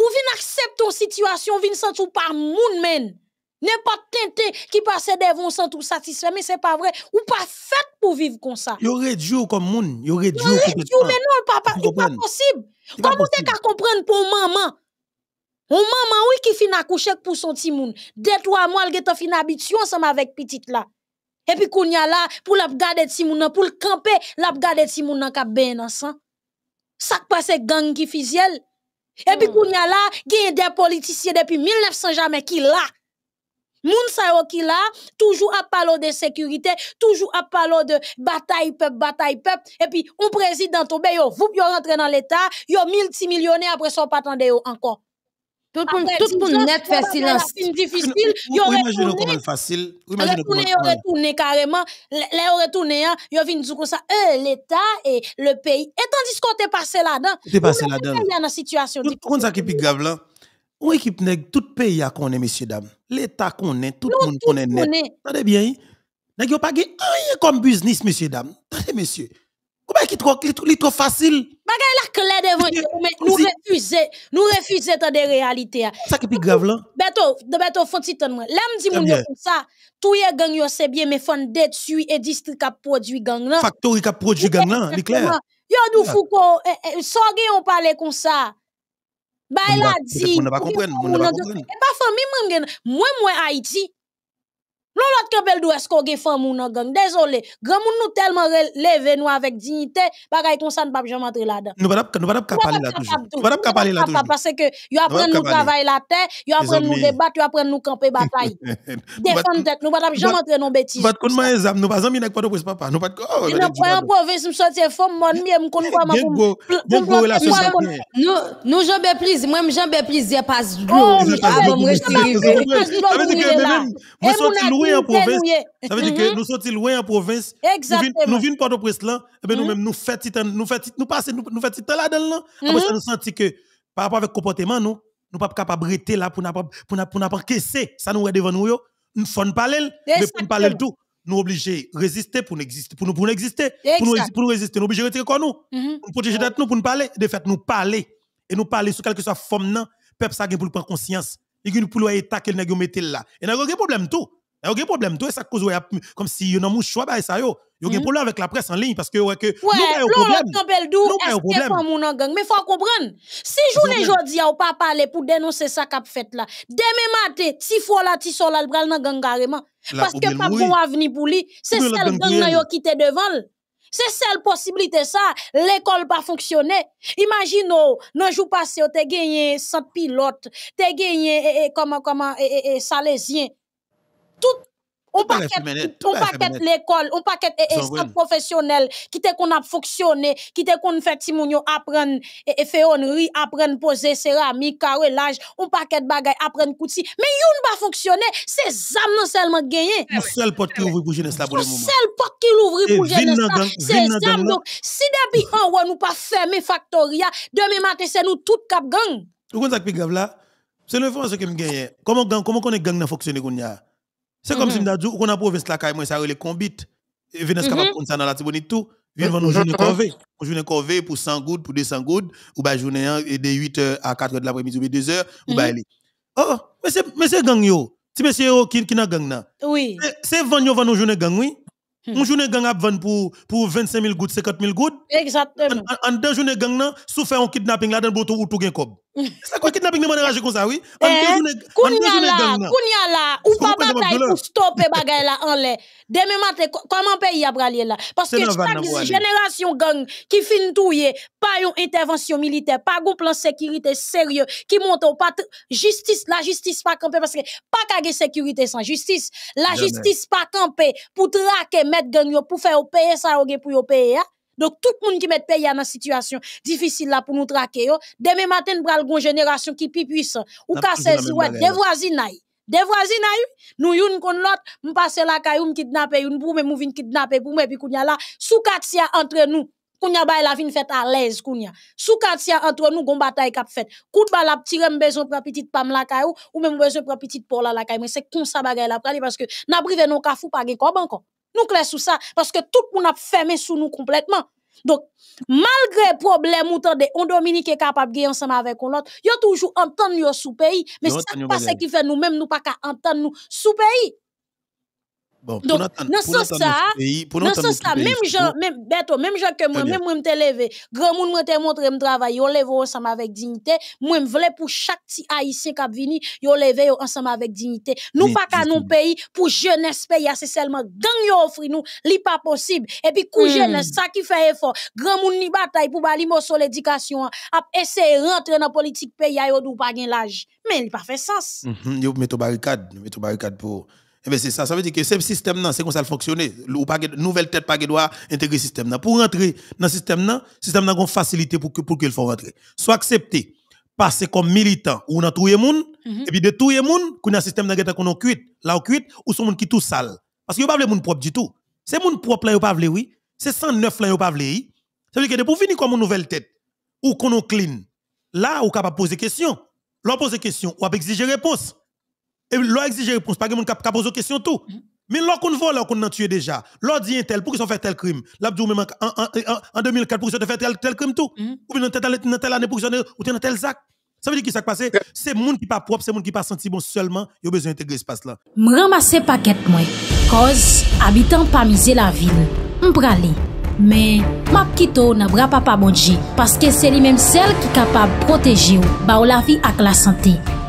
ou vin accepte ton situation, ou sans tout par moun men. N'importe pas tente qui passe devant sans tout satisfait, mais c'est pas vrai. Ou pas fait pour vivre comme ça. aurait Dieu comme moun. Yo Dieu comme moun. Mais non, papa, n'est pas possible. Comment tu qu'à comprendre pour maman? Ou maman, oui, qui fin accoucher pour son petit moun. Dès trois mois, elle a fin habitué ensemble avec petit là. Et puis, y a là, pour la garder de pour le camper, la garder de moun, qui bien ensemble. Ça passe gang qui fisiel. Et puis, hmm. quand il y a des politiciens depuis 1900 jamais qui là. Moun gens qui la, toujours à parler de sécurité, toujours à parler de bataille peuple, bataille peuple. Et puis, un président tombe vous rentrez dans l'État, yo multimillionnaire après son pouvez pas encore. Tout le monde net fait silence. C'est difficile. facile. Vous carrément. Hein. ça. Eh, L'État et le pays. Et tandis qu'on est passé là-dedans. passé là-dedans. Il situation. est On équipe nèg tout pays qu'on est, messieurs dames. L'état connaît, tout le monde connaît net. Attendez bien. Nèg hein. pas comme business messieurs dames. messieurs. Comment qui trop, li trop facile? Bagay la clé devant nous, mais nous refusons, nous refusons tant des réalités. Hein. Ça qui est plus grave là? Beto, de Beto, font titan moi. L'homme dit moun comme ça, tout yé gang yo c'est bien, mais font détruire et district qui produit gang là. Factory qui produit gang là, c'est clair. Yo nous fouko, eh, eh, sorge on parle comme ça. Bay la dit. On n'a pas pas Et pas famille, moi, moi Haïti, l'on l'autre kempel d'où est-ce qu'on gen femme ou nan gang. Désolé, grand moun nous tellement relevé nous avec dignité, bagay ton ça ne pas jamais entrer là-dedans. Nous pas nous pas parler là toujours. Nous pas parler là toujours. Parce que yo apprendre nous travailler la terre, yo apprendre nous débattre, yo apprendre nous camper bataille. Défendre tête, nous pas jamais entrer dans bêtises. Pas comme mes âmes, nous pas amis avec pas papa, nous pas oh. Nous pas en province me sortir femme mon mieux me connait comment pour pour relation. Nous nous jambe prise, moi me jambe prise pas du. Ah, me retirer. Moi sorti loin en province. Ça veut dire que mhm. nous sommes loin en province. Exactement. Nous venons pas de presse là, et eh bien nous-mêmes, nous faisons mhm. nous nous passons, nous faisons là-dedans. Après mhm. ça, nous sentons que par rapport avec le comportement, nous, nous pas capables de rester là pour nous encaisser. Ça nous est devant nous. Nous ne parler, mais pour nous parler tout nous obligés résister pour nous exister pour nous pour nous exister pour nous, pour nous résister nous obligés retirer quoi nous mm -hmm. pour protéger d'être nous pour nous parler de fait nous parler et nous parler sur quelque soit forme non peuple ça pour prendre conscience et pour l'état qu'il n'a pas là et n'a aucun problème tout il y a aucun problème. Toi, ça cause comme si on a mon choix bah, ça yo. Il y a aucun mm. problème avec la presse en ligne parce que ouais que ouais, nous pas problème. Nous pas problème. Mon gang, mais faut comprendre. Si journée jodi a pas parler pour dénoncer ça qu'a fait là. Demain matin, si faut la si sol là, bral nan gang carrément parce que pas bon avenir pour lui, c'est celle gang yo qui était devant. C'est celle possibilité ça, l'école pas fonctionner. Imagine oh, nous, nos jours passés, oh, tu as gagné 100 pilotes, tu as gagné comment comment salésien tout on paquet l'école, on paquet centre professionnel, qui te qu'on a fonctionné, qui te qu'on fait timoun apprendre et féonnerie, apprendre poser céramique, carrelage, on paquet bagay apprendre couti Mais yon pas fonctionner, c'est zam non seulement gagné. seul seule porte qui ouvre pour jeunesse là pour le moment. porte qui ouvre pour jeunesse là, c'est zam donc si depuis on ne nous pas fermer factoria, demain matin c'est nous tout cap gang. Vous ça qui grave là? C'est que me gagne. Comment comment connaît gang n'a fonctionné qu'on c'est comme mhm. si dit, on a province la caille, moi, ça les combites. Et venez capable mhm. de ça dans la tibonite tout. Venez Vivre nos journées corvées. Nos journées corvées pour 100 gouttes, pour 200 gouttes, ou bien bah, journée de 8h à 4h de l'après-midi, ou bien 2h, ou bien bah, mhm. aller. Oh, oh mais c'est, gang yo. Si monsieur yo qui, qui n'a gang là. Oui. C'est vendre yo vendre nos journées gang, oui. Une journée gang à vendre pour, 25 000 gouttes, 50 000 gouttes. Exactement. En, deux journées gang là, sous faire un kidnapping là dans le bouton ou tout gain cob. C'est quoi kidnapping demande rager comme ça oui eh, Kounya là, kounya là, ou pas bataille pour stopper bagay là en l'air. Demain matin comment pays a bralé là Parce que chaque génération gang qui fin touyer pas une intervention militaire, pas un plan sécurité sérieux qui monte au pas justice, la justice pas camper parce que pas de sécurité sans justice. La justice pas camper pour traquer mettre gang pour faire payer ça pour payer e donc, tout le monde qui met pays dans une situation difficile là pour nous traquer, yo. demain matin, nous avons une génération qui est plus Ou qu'à saisi ouais, des voisins, Des voisins, nous yon kon l'autre, nous la caillou m'kidnapper kidnapper, pour nous kidnapper, pour nous, puis kounya là, sous quartier entre nous, kounya bay la vin fait à l'aise, kounya. Sous quartier entre nous, gon bataille kap fait. Coup de bala petit rem besoin pour petite pam la caillou ou même besoin pour petite pour la la mais c'est comme ça bagay la prali, parce que n'a privé non kafou pas gen encore. Nous clairs sous ça, parce que tout le monde a fermé sous nous complètement. Donc, malgré problème, ou tande, on Dominique est capable de ensemble avec l'autre, a toujours entendre yo sous pays. Mais ça, pas qui fait nous-mêmes, nous pas qu'à entendre nous sous pays. Bon, Donc, dans ce sens là, dans ce sens là, même Jean même bête, même Jean que moi, même moi me levé, grand monde moi te montré me travail, on lève ensemble avec dignité, moi me voulais pour chaque petit haïtien qui venu, yo levé ensemble avec dignité. Nous pas qu'à nous pays pour jeunesse pays, c'est seulement gang yo offre, nous, li pas possible. Et puis kou hmm. jeunesse ça qui fait effort, grand monde ni bataille pour bali sur l'éducation, a essayer rentrer dans politique pays yo dou pas gain l'âge. Mais il pas fait sens. Mhm. Yo met au barricade, met au barricade pour eh ben, c'est ça. Ça veut dire que ce système, c'est comme ça le fonctionner. Nouvelle tête, pas doit intégrer le système. Pour rentrer dans le système, le système a une facilité pour que pour qu'il faut rentrer. Soit accepter, passer comme militant ou dans tout le monde, mhm. et puis de tout le monde, qu'on a un système qui est cuit, là ou cuit, ou son monde qui tout sale. Parce qu'il n'y a pas de monde propre du tout. C'est monde propre là, il pas oui. C'est 109 là, il pas oui. Ça veut dire que pour venir comme une nouvelle tête, ou qu'on clean, là, on est capable de poser question. L'on pose question, on exige exiger réponse. Et l'on exige réponse, pas que monde qui pose question tout. Mm-hmm. Mais lorsqu'on voit, lorsqu'on a tué déjà, l'on dit un tel, pourquoi ils ont fait tel crime L'abdou, même en, 2004, pour ils ont fait tel, tel crime tout mm-hmm. Ou bien dans tel année, pour qu'ils ont fait tel sac ça veut dire qui s'est passé? C'est monde qui pas propre, c'est monde qui pas senti bon seulement, il a besoin d'intégrer passe là. je M'ramasser paquet moi. Cause habitant pas miser la ville. aller Mais je quito n'a pas papa bonji parce que c'est lui même celle qui capable protéger ou ba la vie avec la santé.